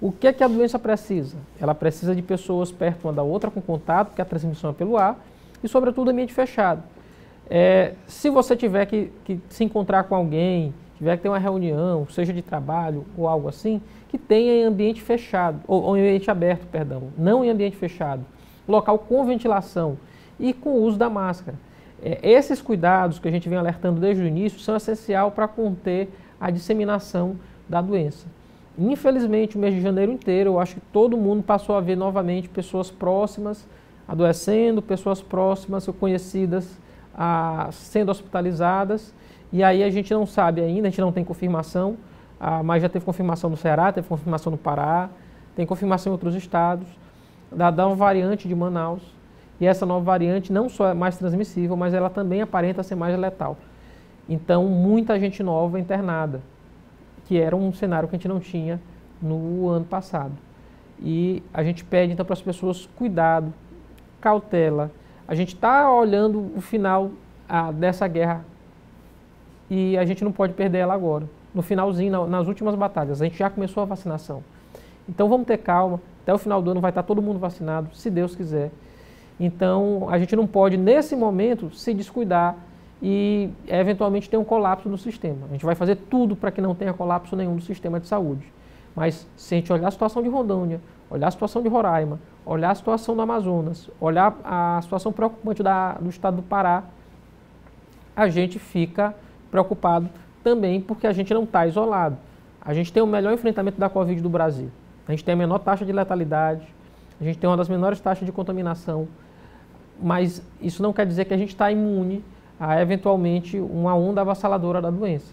O que é que a doença precisa? Ela precisa de pessoas perto uma da outra, com contato, porque a transmissão é pelo ar, e sobretudo ambiente fechado. É, se você tiver que, que se encontrar com alguém, tiver que ter uma reunião, seja de trabalho ou algo assim, que tenha em ambiente fechado, ou, ou, em ambiente aberto, perdão, não em ambiente fechado, local com ventilação e com o uso da máscara. É, esses cuidados que a gente vem alertando desde o início são essencial para conter a disseminação da doença. Infelizmente, o mês de janeiro inteiro, eu acho que todo mundo passou a ver novamente pessoas próximas adoecendo, pessoas próximas ou conhecidas a, sendo hospitalizadas. E aí a gente não sabe ainda, a gente não tem confirmação, a, ah, mas já teve confirmação no Ceará, teve confirmação no Pará, tem confirmação em outros estados, da, da variante de Manaus. E essa nova variante não só é mais transmissível, mas ela também aparenta ser mais letal. Então, muita gente nova internada, que era um cenário que a gente não tinha no ano passado. E a gente pede então para as pessoas cuidado, cautela. A gente está olhando o final ah, dessa guerra e a gente não pode perder ela agora. No finalzinho, na, nas últimas batalhas, a gente já começou a vacinação. Então vamos ter calma, até o final do ano vai estar todo mundo vacinado, se Deus quiser. Então, a gente não pode, nesse momento, se descuidar e eventualmente ter um colapso do sistema. A gente vai fazer tudo para que não tenha colapso nenhum do sistema de saúde. Mas se a gente olhar a situação de Rondônia, olhar a situação de Roraima, olhar a situação do Amazonas, olhar a situação preocupante da, do estado do Pará, a gente fica preocupado também porque a gente não está isolado. A gente tem o melhor enfrentamento da Covid do Brasil. A gente tem a menor taxa de letalidade, a gente tem uma das menores taxas de contaminação mas isso não quer dizer que a gente está imune a eventualmente uma onda avassaladora da doença,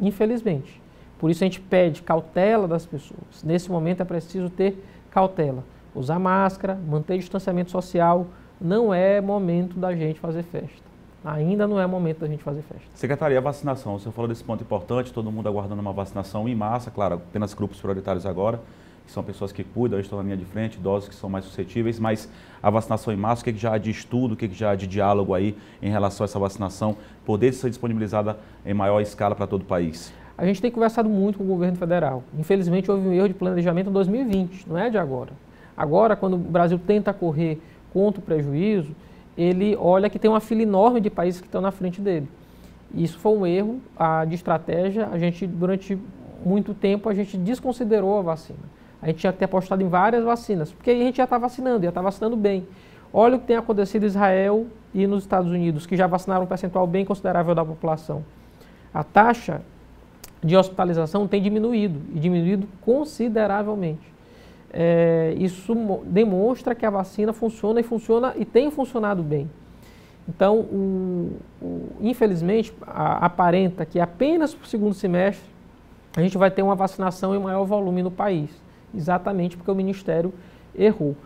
infelizmente. Por isso a gente pede cautela das pessoas. Nesse momento é preciso ter cautela. Usar máscara, manter distanciamento social. Não é momento da gente fazer festa. Ainda não é momento da gente fazer festa. Secretaria, vacinação. Você falou desse ponto importante, todo mundo aguardando uma vacinação em massa, claro, apenas grupos prioritários agora que são pessoas que cuidam, estão na linha de frente, idosos que são mais suscetíveis, mas a vacinação em massa o que, é que já há de estudo, o que, é que já há de diálogo aí em relação a essa vacinação poder ser disponibilizada em maior escala para todo o país? A gente tem conversado muito com o governo federal. Infelizmente, houve um erro de planejamento em 2020, não é de agora. Agora, quando o Brasil tenta correr contra o prejuízo, ele olha que tem uma fila enorme de países que estão na frente dele. Isso foi um erro de estratégia. A gente, durante muito tempo, a gente desconsiderou a vacina. A gente tinha que ter apostado em várias vacinas, porque aí a gente já está vacinando, já está vacinando bem. Olha o que tem acontecido em Israel e nos Estados Unidos, que já vacinaram um percentual bem considerável da população. A taxa de hospitalização tem diminuído, e diminuído consideravelmente. É, isso demonstra que a vacina funciona e funciona e tem funcionado bem. Então, o, o, infelizmente, a, aparenta que apenas para o segundo semestre a gente vai ter uma vacinação em maior volume no país. Exatamente porque o Ministério errou.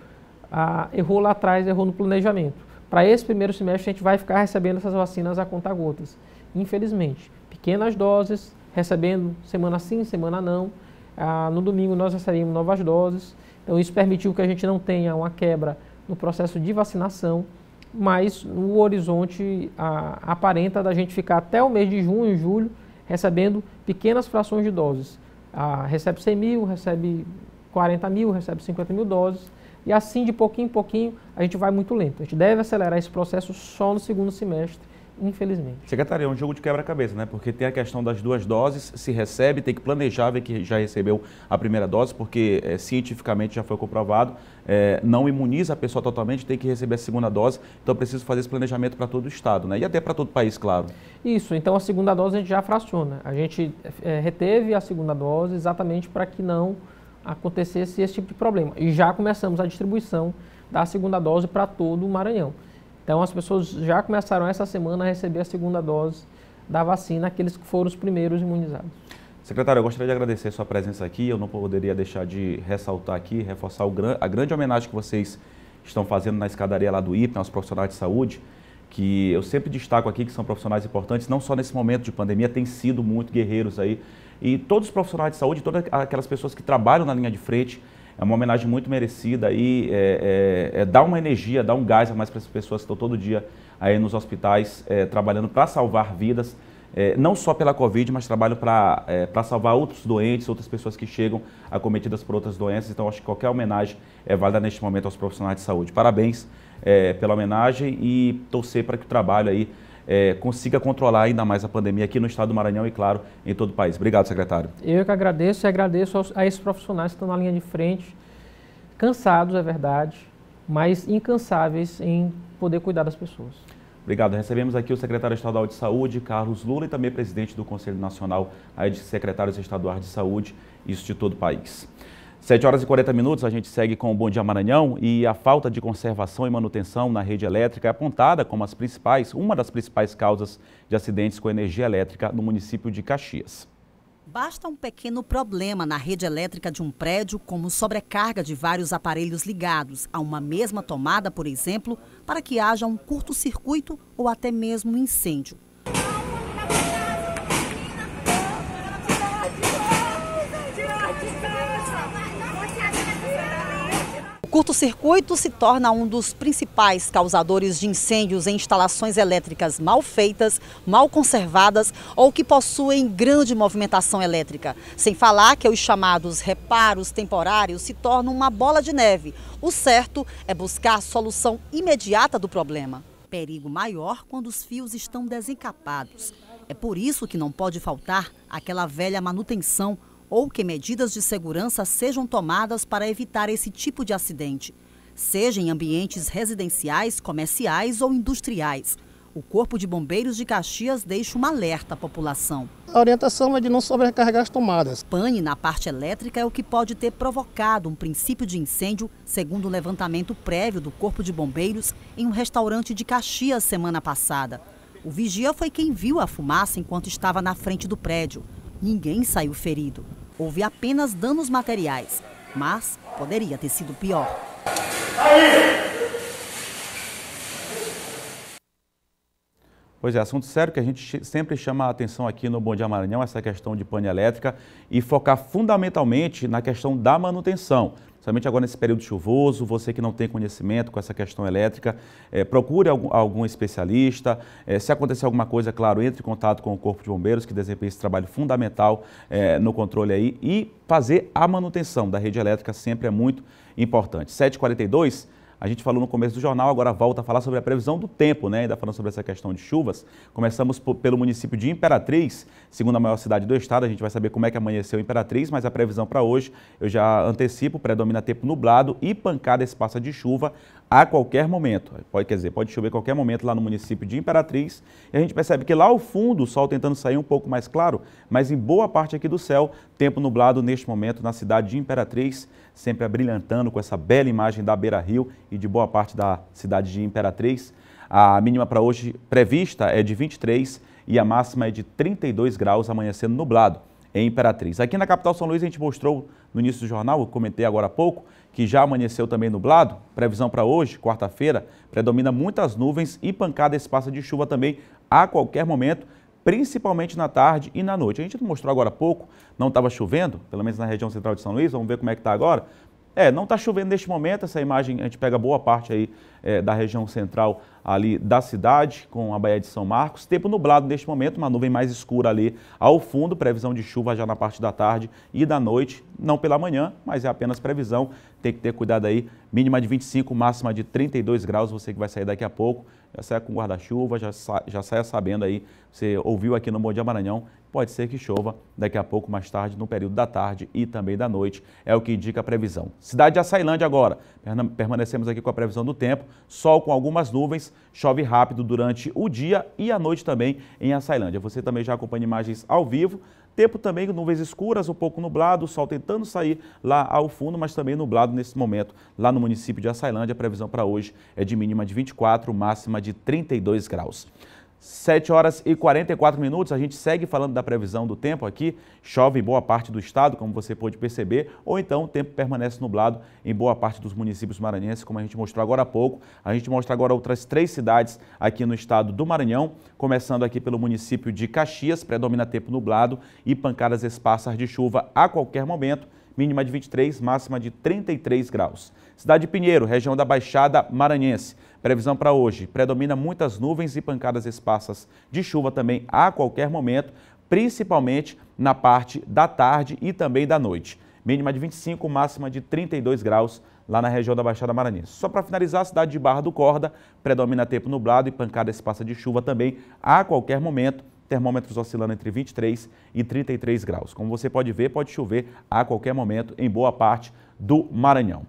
Ah, errou lá atrás, errou no planejamento. Para esse primeiro semestre, a gente vai ficar recebendo essas vacinas a conta gotas. Infelizmente, pequenas doses, recebendo semana sim, semana não. Ah, no domingo, nós recebemos novas doses. Então, isso permitiu que a gente não tenha uma quebra no processo de vacinação, mas o horizonte ah, aparenta da gente ficar até o mês de junho e julho recebendo pequenas frações de doses. Ah, recebe 100 mil, recebe 40 mil, recebe 50 mil doses. E assim, de pouquinho em pouquinho, a gente vai muito lento. A gente deve acelerar esse processo só no segundo semestre, infelizmente. Secretaria, é um jogo de quebra-cabeça, né? Porque tem a questão das duas doses, se recebe, tem que planejar ver que já recebeu a primeira dose, porque é, cientificamente já foi comprovado, é, não imuniza a pessoa totalmente, tem que receber a segunda dose. Então, preciso fazer esse planejamento para todo o Estado, né? E até para todo o país, claro. Isso, então a segunda dose a gente já fraciona. A gente é, reteve a segunda dose exatamente para que não acontecesse esse tipo de problema. E já começamos a distribuição da segunda dose para todo o Maranhão. Então as pessoas já começaram essa semana a receber a segunda dose da vacina, aqueles que foram os primeiros imunizados. Secretário, eu gostaria de agradecer sua presença aqui. Eu não poderia deixar de ressaltar aqui, reforçar gran a grande homenagem que vocês estão fazendo na escadaria lá do IP, aos profissionais de saúde, que eu sempre destaco aqui que são profissionais importantes, não só nesse momento de pandemia, têm sido muito guerreiros aí e todos os profissionais de saúde, todas aquelas pessoas que trabalham na linha de frente, é uma homenagem muito merecida e é, é, é dá uma energia, dá um gás a mais para as pessoas que estão todo dia aí nos hospitais é, trabalhando para salvar vidas, é, não só pela Covid, mas trabalho para é, salvar outros doentes, outras pessoas que chegam acometidas por outras doenças. Então, acho que qualquer homenagem é válida neste momento aos profissionais de saúde. Parabéns é, pela homenagem e torcer para que o trabalho aí é, consiga controlar ainda mais a pandemia aqui no estado do Maranhão e, claro, em todo o país. Obrigado, secretário. Eu é que agradeço e agradeço aos, a esses profissionais que estão na linha de frente, cansados, é verdade, mas incansáveis em poder cuidar das pessoas. Obrigado. Recebemos aqui o secretário estadual de Saúde, Carlos Lula, e também presidente do Conselho Nacional de Secretários Estaduais de Saúde, isso de todo o país. 7 horas e 40 minutos, a gente segue com o Bom Dia Maranhão e a falta de conservação e manutenção na rede elétrica é apontada como as principais, uma das principais causas de acidentes com energia elétrica no município de Caxias. Basta um pequeno problema na rede elétrica de um prédio, como sobrecarga de vários aparelhos ligados a uma mesma tomada, por exemplo, para que haja um curto-circuito ou até mesmo um incêndio. curto-circuito se torna um dos principais causadores de incêndios em instalações elétricas mal feitas, mal conservadas ou que possuem grande movimentação elétrica. Sem falar que os chamados reparos temporários se tornam uma bola de neve. O certo é buscar a solução imediata do problema. Perigo maior quando os fios estão desencapados. É por isso que não pode faltar aquela velha manutenção ou que medidas de segurança sejam tomadas para evitar esse tipo de acidente, seja em ambientes residenciais, comerciais ou industriais. O Corpo de Bombeiros de Caxias deixa uma alerta à população. A orientação é de não sobrecarregar as tomadas. Pane na parte elétrica é o que pode ter provocado um princípio de incêndio, segundo o um levantamento prévio do Corpo de Bombeiros em um restaurante de Caxias semana passada. O vigia foi quem viu a fumaça enquanto estava na frente do prédio. Ninguém saiu ferido. Houve apenas danos materiais, mas poderia ter sido pior. Aí! Pois é, assunto sério que a gente sempre chama a atenção aqui no Bom Dia Maranhão, essa questão de pane elétrica e focar fundamentalmente na questão da manutenção. Somente agora nesse período chuvoso, você que não tem conhecimento com essa questão elétrica, é, procure algum, algum especialista. É, se acontecer alguma coisa, é claro, entre em contato com o Corpo de Bombeiros, que desempenha esse trabalho fundamental é, no controle aí. E fazer a manutenção da rede elétrica sempre é muito importante. 7h42. A gente falou no começo do jornal, agora volta a falar sobre a previsão do tempo, né? Ainda falando sobre essa questão de chuvas. Começamos pelo município de Imperatriz, segunda maior cidade do estado. A gente vai saber como é que amanheceu Imperatriz, mas a previsão para hoje, eu já antecipo, predomina tempo nublado e pancada espaça de chuva a qualquer momento. Pode, quer dizer, pode chover a qualquer momento lá no município de Imperatriz. E a gente percebe que lá ao fundo o sol tentando sair um pouco mais claro, mas em boa parte aqui do céu, tempo nublado neste momento na cidade de Imperatriz sempre abrilhantando com essa bela imagem da Beira Rio e de boa parte da cidade de Imperatriz. A mínima para hoje prevista é de 23 e a máxima é de 32 graus, amanhecendo nublado em Imperatriz. Aqui na capital São Luís a gente mostrou no início do jornal, eu comentei agora há pouco, que já amanheceu também nublado. Previsão para hoje, quarta-feira, predomina muitas nuvens e pancada espaça de chuva também a qualquer momento principalmente na tarde e na noite. A gente mostrou agora há pouco, não estava chovendo, pelo menos na região central de São Luís, vamos ver como é que está agora. É, não está chovendo neste momento, essa imagem a gente pega boa parte aí é, da região central ali da cidade, com a Baía de São Marcos. Tempo nublado neste momento, uma nuvem mais escura ali ao fundo, previsão de chuva já na parte da tarde e da noite, não pela manhã, mas é apenas previsão. Tem que ter cuidado aí, mínima de 25, máxima de 32 graus, você que vai sair daqui a pouco já saia com guarda-chuva, já, sa já saia sabendo aí, você ouviu aqui no Bom Dia Maranhão, pode ser que chova daqui a pouco, mais tarde, no período da tarde e também da noite, é o que indica a previsão. Cidade de Açailândia agora, permanecemos aqui com a previsão do tempo, sol com algumas nuvens, chove rápido durante o dia e a noite também em Açailândia. Você também já acompanha imagens ao vivo, Tempo também nuvens escuras, um pouco nublado, o sol tentando sair lá ao fundo, mas também nublado nesse momento lá no município de Açailândia. A previsão para hoje é de mínima de 24, máxima de 32 graus. 7 horas e 44 minutos. A gente segue falando da previsão do tempo aqui. Chove em boa parte do estado, como você pôde perceber, ou então o tempo permanece nublado em boa parte dos municípios maranhenses, como a gente mostrou agora há pouco. A gente mostra agora outras três cidades aqui no estado do Maranhão, começando aqui pelo município de Caxias, predomina tempo nublado e pancadas esparsas de chuva a qualquer momento mínima de 23, máxima de 33 graus. Cidade de Pinheiro, região da Baixada Maranhense. Previsão para hoje: predomina muitas nuvens e pancadas esparsas de chuva também a qualquer momento, principalmente na parte da tarde e também da noite. Mínima de 25, máxima de 32 graus lá na região da Baixada Maranhense. Só para finalizar, a cidade de Barra do Corda predomina tempo nublado e pancada espaça de chuva também a qualquer momento, termômetros oscilando entre 23 e 33 graus. Como você pode ver, pode chover a qualquer momento em boa parte do Maranhão.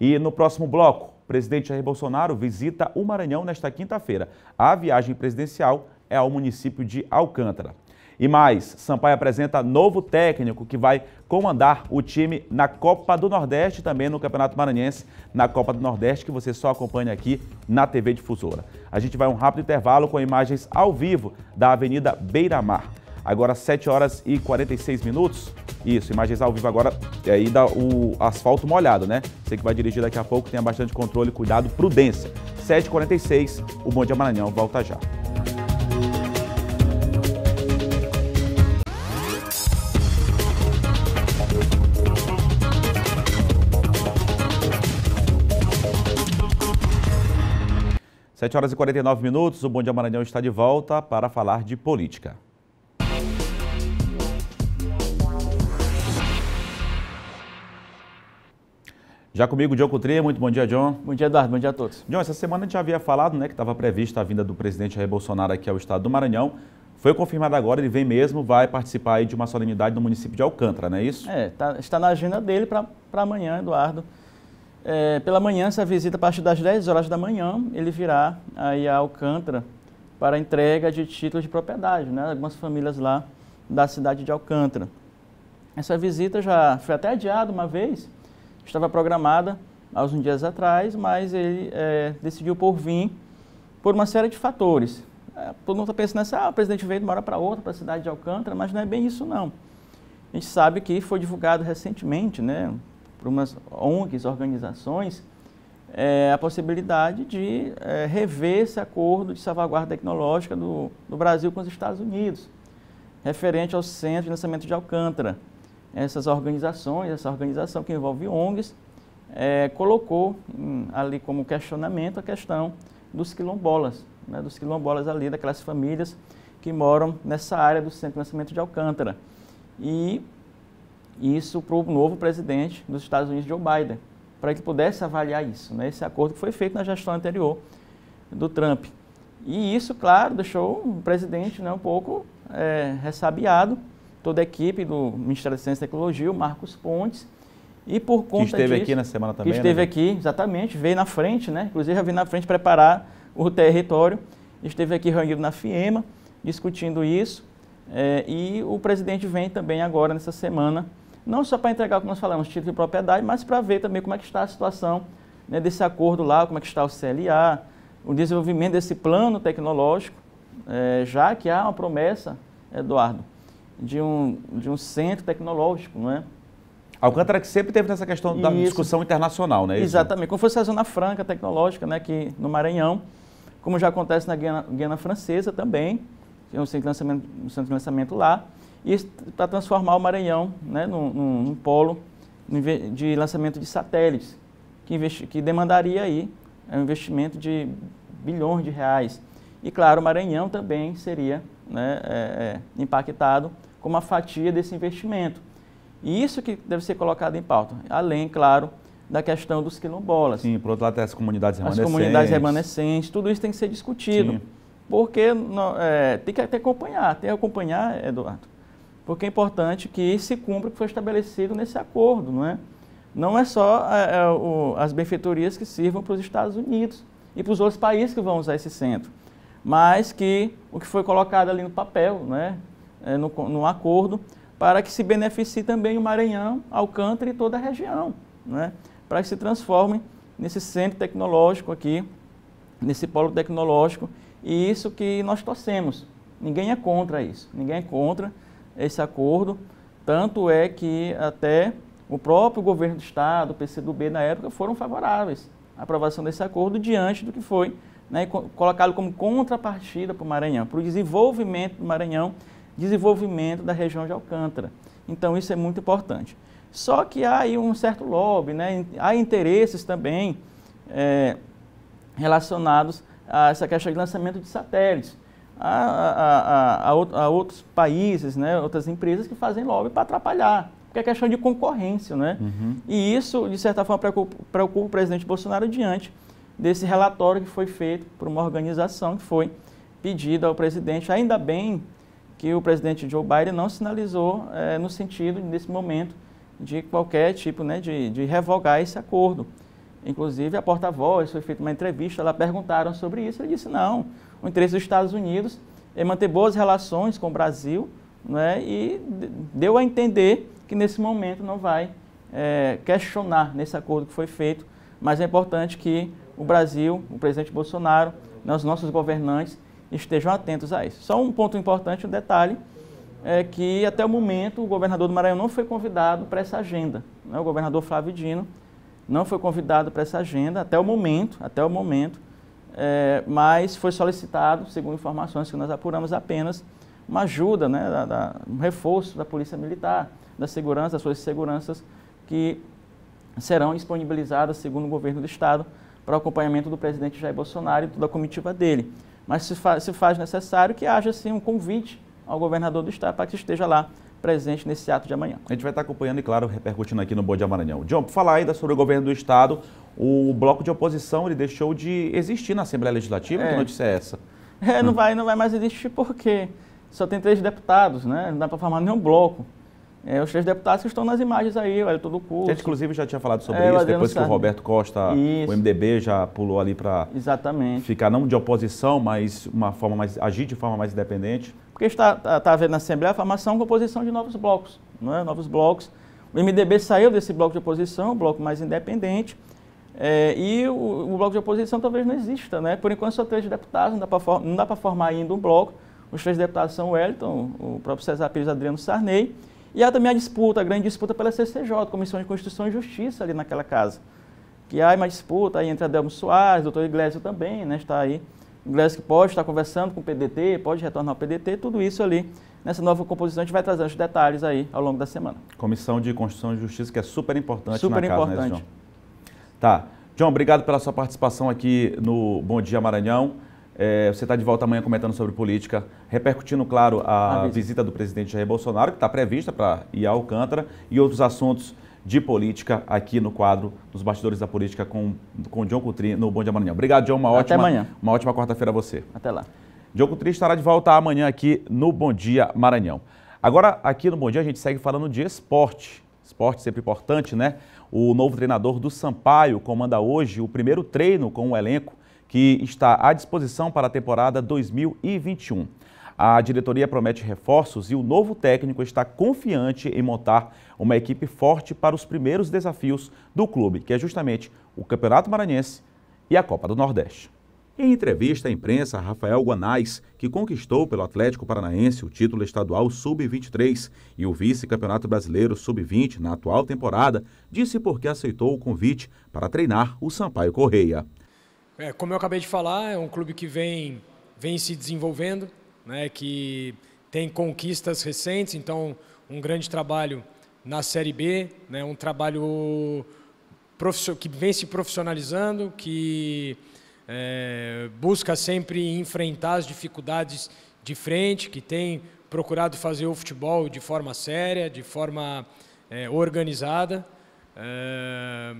E no próximo bloco, presidente Jair Bolsonaro visita o Maranhão nesta quinta-feira. A viagem presidencial é ao município de Alcântara. E mais, Sampaio apresenta novo técnico que vai comandar o time na Copa do Nordeste, também no Campeonato Maranhense, na Copa do Nordeste, que você só acompanha aqui na TV Difusora. A gente vai um rápido intervalo com imagens ao vivo da Avenida Beira-Mar. Agora 7 horas e 46 minutos. Isso, imagens ao vivo agora. É, e aí dá o asfalto molhado, né? Você que vai dirigir daqui a pouco, tenha bastante controle, cuidado, prudência. 7h46, o Bom Dia Maranhão volta já. Sete horas e 49 minutos, o Bom Dia Maranhão está de volta para falar de política. Já comigo, John Coutrinha. Muito bom dia, John. Bom dia, Eduardo. Bom dia a todos. John, essa semana a gente já havia falado né, que estava prevista a vinda do presidente Jair Bolsonaro aqui ao estado do Maranhão. Foi confirmado agora, ele vem mesmo, vai participar de uma solenidade no município de Alcântara, não é isso? É, tá, está na agenda dele para amanhã, Eduardo. É, pela manhã, essa visita, a partir das 10 horas da manhã, ele virá aí a Alcântara para entrega de títulos de propriedade, né? Algumas famílias lá da cidade de Alcântara. Essa visita já foi até adiada uma vez, estava programada há uns dias atrás, mas ele é, decidiu por vir por uma série de fatores. É, todo mundo está pensando assim, ah, o presidente veio de uma hora para outra, para a cidade de Alcântara, mas não é bem isso não. A gente sabe que foi divulgado recentemente, né, por umas ONGs, organizações, é, a possibilidade de é, rever esse acordo de salvaguarda tecnológica do, do Brasil com os Estados Unidos, referente ao Centro de Lançamento de Alcântara essas organizações, essa organização que envolve ONGs, é, colocou hum, ali como questionamento a questão dos quilombolas, né, dos quilombolas ali, daquelas famílias que moram nessa área do Centro de Nascimento de Alcântara. E isso para o novo presidente dos Estados Unidos, Joe Biden, para que pudesse avaliar isso, né, esse acordo que foi feito na gestão anterior do Trump. E isso, claro, deixou o presidente né, um pouco é, ressabiado, toda a equipe do Ministério da Ciência e Tecnologia, o Marcos Pontes, e por conta Que esteve disso, aqui na semana também, Que né, esteve né? aqui, exatamente, veio na frente, né? Inclusive já veio na frente preparar o território, esteve aqui reunido na FIEMA, discutindo isso, é, e o presidente vem também agora, nessa semana, não só para entregar, como nós falamos, título de propriedade, mas para ver também como é que está a situação né, desse acordo lá, como é que está o CLA, o desenvolvimento desse plano tecnológico, é, já que há uma promessa, Eduardo, de um, de um centro tecnológico, não é? Alcântara que sempre teve nessa questão da Isso. discussão internacional, né? Exatamente, como fosse a Zona Franca Tecnológica, né, que no Maranhão, como já acontece na Guiana, Guiana Francesa também, tem é um centro de lançamento, um centro de lançamento lá, e para transformar o Maranhão né, num, num, num, polo de lançamento de satélites, que, que demandaria aí é um investimento de bilhões de reais. E claro, o Maranhão também seria né, é, é impactado como a fatia desse investimento. E isso que deve ser colocado em pauta, além, claro, da questão dos quilombolas. Sim, por outro lado, as comunidades remanescentes. As comunidades remanescentes, tudo isso tem que ser discutido. Sim. Porque não, é, tem que até acompanhar, tem que acompanhar, Eduardo, porque é importante que se cumpra o que foi estabelecido nesse acordo, não é? Não é só é, é, o, as benfeitorias que sirvam para os Estados Unidos e para os outros países que vão usar esse centro, mas que o que foi colocado ali no papel, né, é, no, no, acordo para que se beneficie também o Maranhão, Alcântara e toda a região, né? para que se transforme nesse centro tecnológico aqui, nesse polo tecnológico, e isso que nós torcemos. Ninguém é contra isso, ninguém é contra esse acordo, tanto é que até o próprio governo do Estado, o PCdoB na época, foram favoráveis à aprovação desse acordo diante do que foi né, colocado como contrapartida para o Maranhão, para o desenvolvimento do Maranhão desenvolvimento da região de Alcântara. Então isso é muito importante. Só que há aí um certo lobby, né? há interesses também é, relacionados a essa questão de lançamento de satélites. Há, há, há, há outros países, né? outras empresas que fazem lobby para atrapalhar, porque é questão de concorrência. Né? Uhum. E isso, de certa forma, preocupa, preocupa o presidente Bolsonaro diante desse relatório que foi feito por uma organização que foi pedida ao presidente. Ainda bem que o presidente Joe Biden não sinalizou é, no sentido, nesse momento, de qualquer tipo né, de, de revogar esse acordo. Inclusive, a porta-voz foi feita uma entrevista, ela perguntaram sobre isso, ele disse não, o interesse dos Estados Unidos é manter boas relações com o Brasil, né, e deu a entender que nesse momento não vai é, questionar nesse acordo que foi feito, mas é importante que o Brasil, o presidente Bolsonaro, né, os nossos governantes, estejam atentos a isso. Só um ponto importante, um detalhe, é que até o momento o governador do Maranhão não foi convidado para essa agenda. Né? O governador Flávio Dino não foi convidado para essa agenda até o momento, até o momento, é, mas foi solicitado, segundo informações que nós apuramos, apenas uma ajuda, né, da, da, um reforço da Polícia Militar, da segurança, das suas seguranças que serão disponibilizadas, segundo o governo do Estado, para o acompanhamento do presidente Jair Bolsonaro e da comitiva dele mas se, fa se faz necessário que haja assim um convite ao governador do estado para que esteja lá presente nesse ato de amanhã. A gente vai estar acompanhando e, claro, repercutindo aqui no Bom Dia Maranhão. John, para falar ainda sobre o governo do Estado, o bloco de oposição ele deixou de existir na Assembleia Legislativa, é. que notícia é essa? É, não, hum. vai, não vai mais existir porque só tem três deputados, né? não dá para formar nenhum bloco. É, os três deputados que estão nas imagens aí, olha, todo o curso. A gente, inclusive, já tinha falado sobre é, isso, depois que o Roberto Costa, isso. o MDB, já pulou ali para ficar não de oposição, mas uma forma mais agir de forma mais independente. Porque está, está tá havendo na Assembleia a formação e composição de novos blocos, não é? novos blocos. O MDB saiu desse bloco de oposição, bloco mais independente, é, e o, o, bloco de oposição talvez não exista, né? Por enquanto só três deputados, não dá para formar ainda um bloco. Os três deputados são o Wellington, o próprio César Pires Adriano Sarney, e há também a disputa, a grande disputa pela CCJ, Comissão de Constituição e Justiça, ali naquela casa. Que há uma disputa aí entre Adelmo Soares, doutor Iglesias também, né, está aí. Iglesias que pode estar conversando com o PDT, pode retornar ao PDT, tudo isso ali nessa nova composição. A gente vai trazendo os detalhes aí ao longo da semana. Comissão de Constituição e Justiça, que é super importante super na casa, né, importante. né, João? Tá. John, obrigado pela sua participação aqui no Bom Dia Maranhão. É, você está de volta amanhã comentando sobre política, repercutindo, claro, a, a visita do presidente Jair Bolsonaro, que está prevista para ir a Alcântara, e outros assuntos de política aqui no quadro dos Bastidores da Política com, com John Coutrin no Bom Dia Maranhão. Obrigado, John. Uma Até ótima, amanhã. Uma ótima quarta-feira a você. Até lá. John Coutrin estará de volta amanhã aqui no Bom Dia Maranhão. Agora, aqui no Bom Dia, a gente segue falando de esporte. Esporte sempre importante, né? O novo treinador do Sampaio comanda hoje o primeiro treino com o elenco que está à disposição para a temporada 2021. A diretoria promete reforços e o novo técnico está confiante em montar uma equipe forte para os primeiros desafios do clube, que é justamente o Campeonato Maranhense e a Copa do Nordeste. Em entrevista à imprensa, Rafael Guanais, que conquistou pelo Atlético Paranaense o título estadual Sub-23 e o vice-campeonato brasileiro Sub-20 na atual temporada, disse por que aceitou o convite para treinar o Sampaio Correia. É, como eu acabei de falar, é um clube que vem, vem se desenvolvendo, né, que tem conquistas recentes, então um grande trabalho na Série B, né, um trabalho que vem se profissionalizando, que é, busca sempre enfrentar as dificuldades de frente, que tem procurado fazer o futebol de forma séria, de forma é, organizada. É,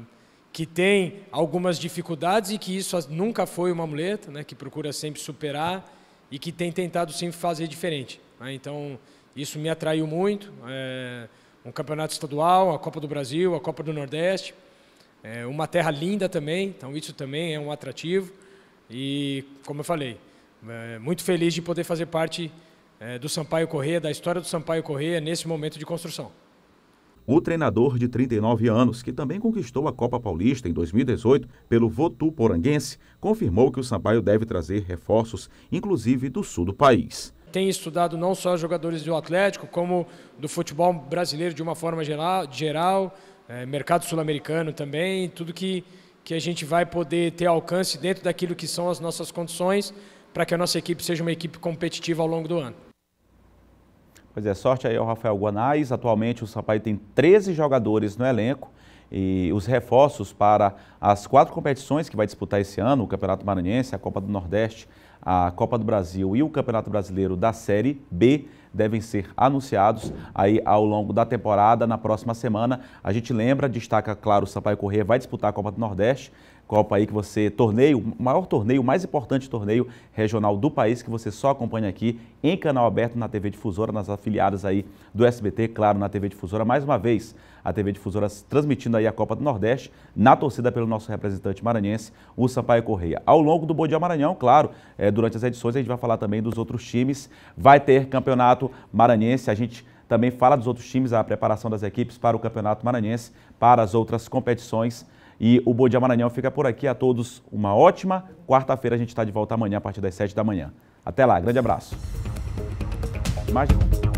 que tem algumas dificuldades e que isso nunca foi uma muleta, né, que procura sempre superar e que tem tentado sempre fazer diferente. Né? Então, isso me atraiu muito. É, um campeonato estadual, a Copa do Brasil, a Copa do Nordeste, é, uma terra linda também, então isso também é um atrativo. E, como eu falei, é, muito feliz de poder fazer parte do Sampaio Correia, da história do Sampaio Correia nesse momento de construção. O treinador de 39 anos, que também conquistou a Copa Paulista em 2018 pelo Votuporanguense, confirmou que o Sampaio deve trazer reforços, inclusive do sul do país. Tem estudado não só jogadores do Atlético, como do futebol brasileiro de uma forma geral, é, mercado sul-americano também, tudo que, que a gente vai poder ter alcance dentro daquilo que são as nossas condições para que a nossa equipe seja uma equipe competitiva ao longo do ano. Pois é, sorte aí ao Rafael Guanais. Atualmente o Sampaio tem 13 jogadores no elenco e os reforços para as quatro competições que vai disputar esse ano, o Campeonato Maranhense, a Copa do Nordeste, a Copa do Brasil e o Campeonato Brasileiro da Série B, devem ser anunciados aí ao longo da temporada, na próxima semana. A gente lembra, destaca, claro, o Sampaio Corrêa vai disputar a Copa do Nordeste, Copa aí que você torneio, o maior torneio, o mais importante torneio regional do país que você só acompanha aqui em canal aberto na TV Difusora, nas afiliadas aí do SBT, claro, na TV Difusora. Mais uma vez, a TV Difusora transmitindo aí a Copa do Nordeste, na torcida pelo nosso representante maranhense, o Sampaio Correia. Ao longo do Bom Dia Maranhão, claro, é, durante as edições a gente vai falar também dos outros times. Vai ter campeonato maranhense, a gente também fala dos outros times, a preparação das equipes para o Campeonato Maranhense, para as outras competições e o Bom Dia Maranhão fica por aqui. A todos uma ótima quarta-feira. A gente está de volta amanhã a partir das 7 da manhã. Até lá, grande abraço. Imagina.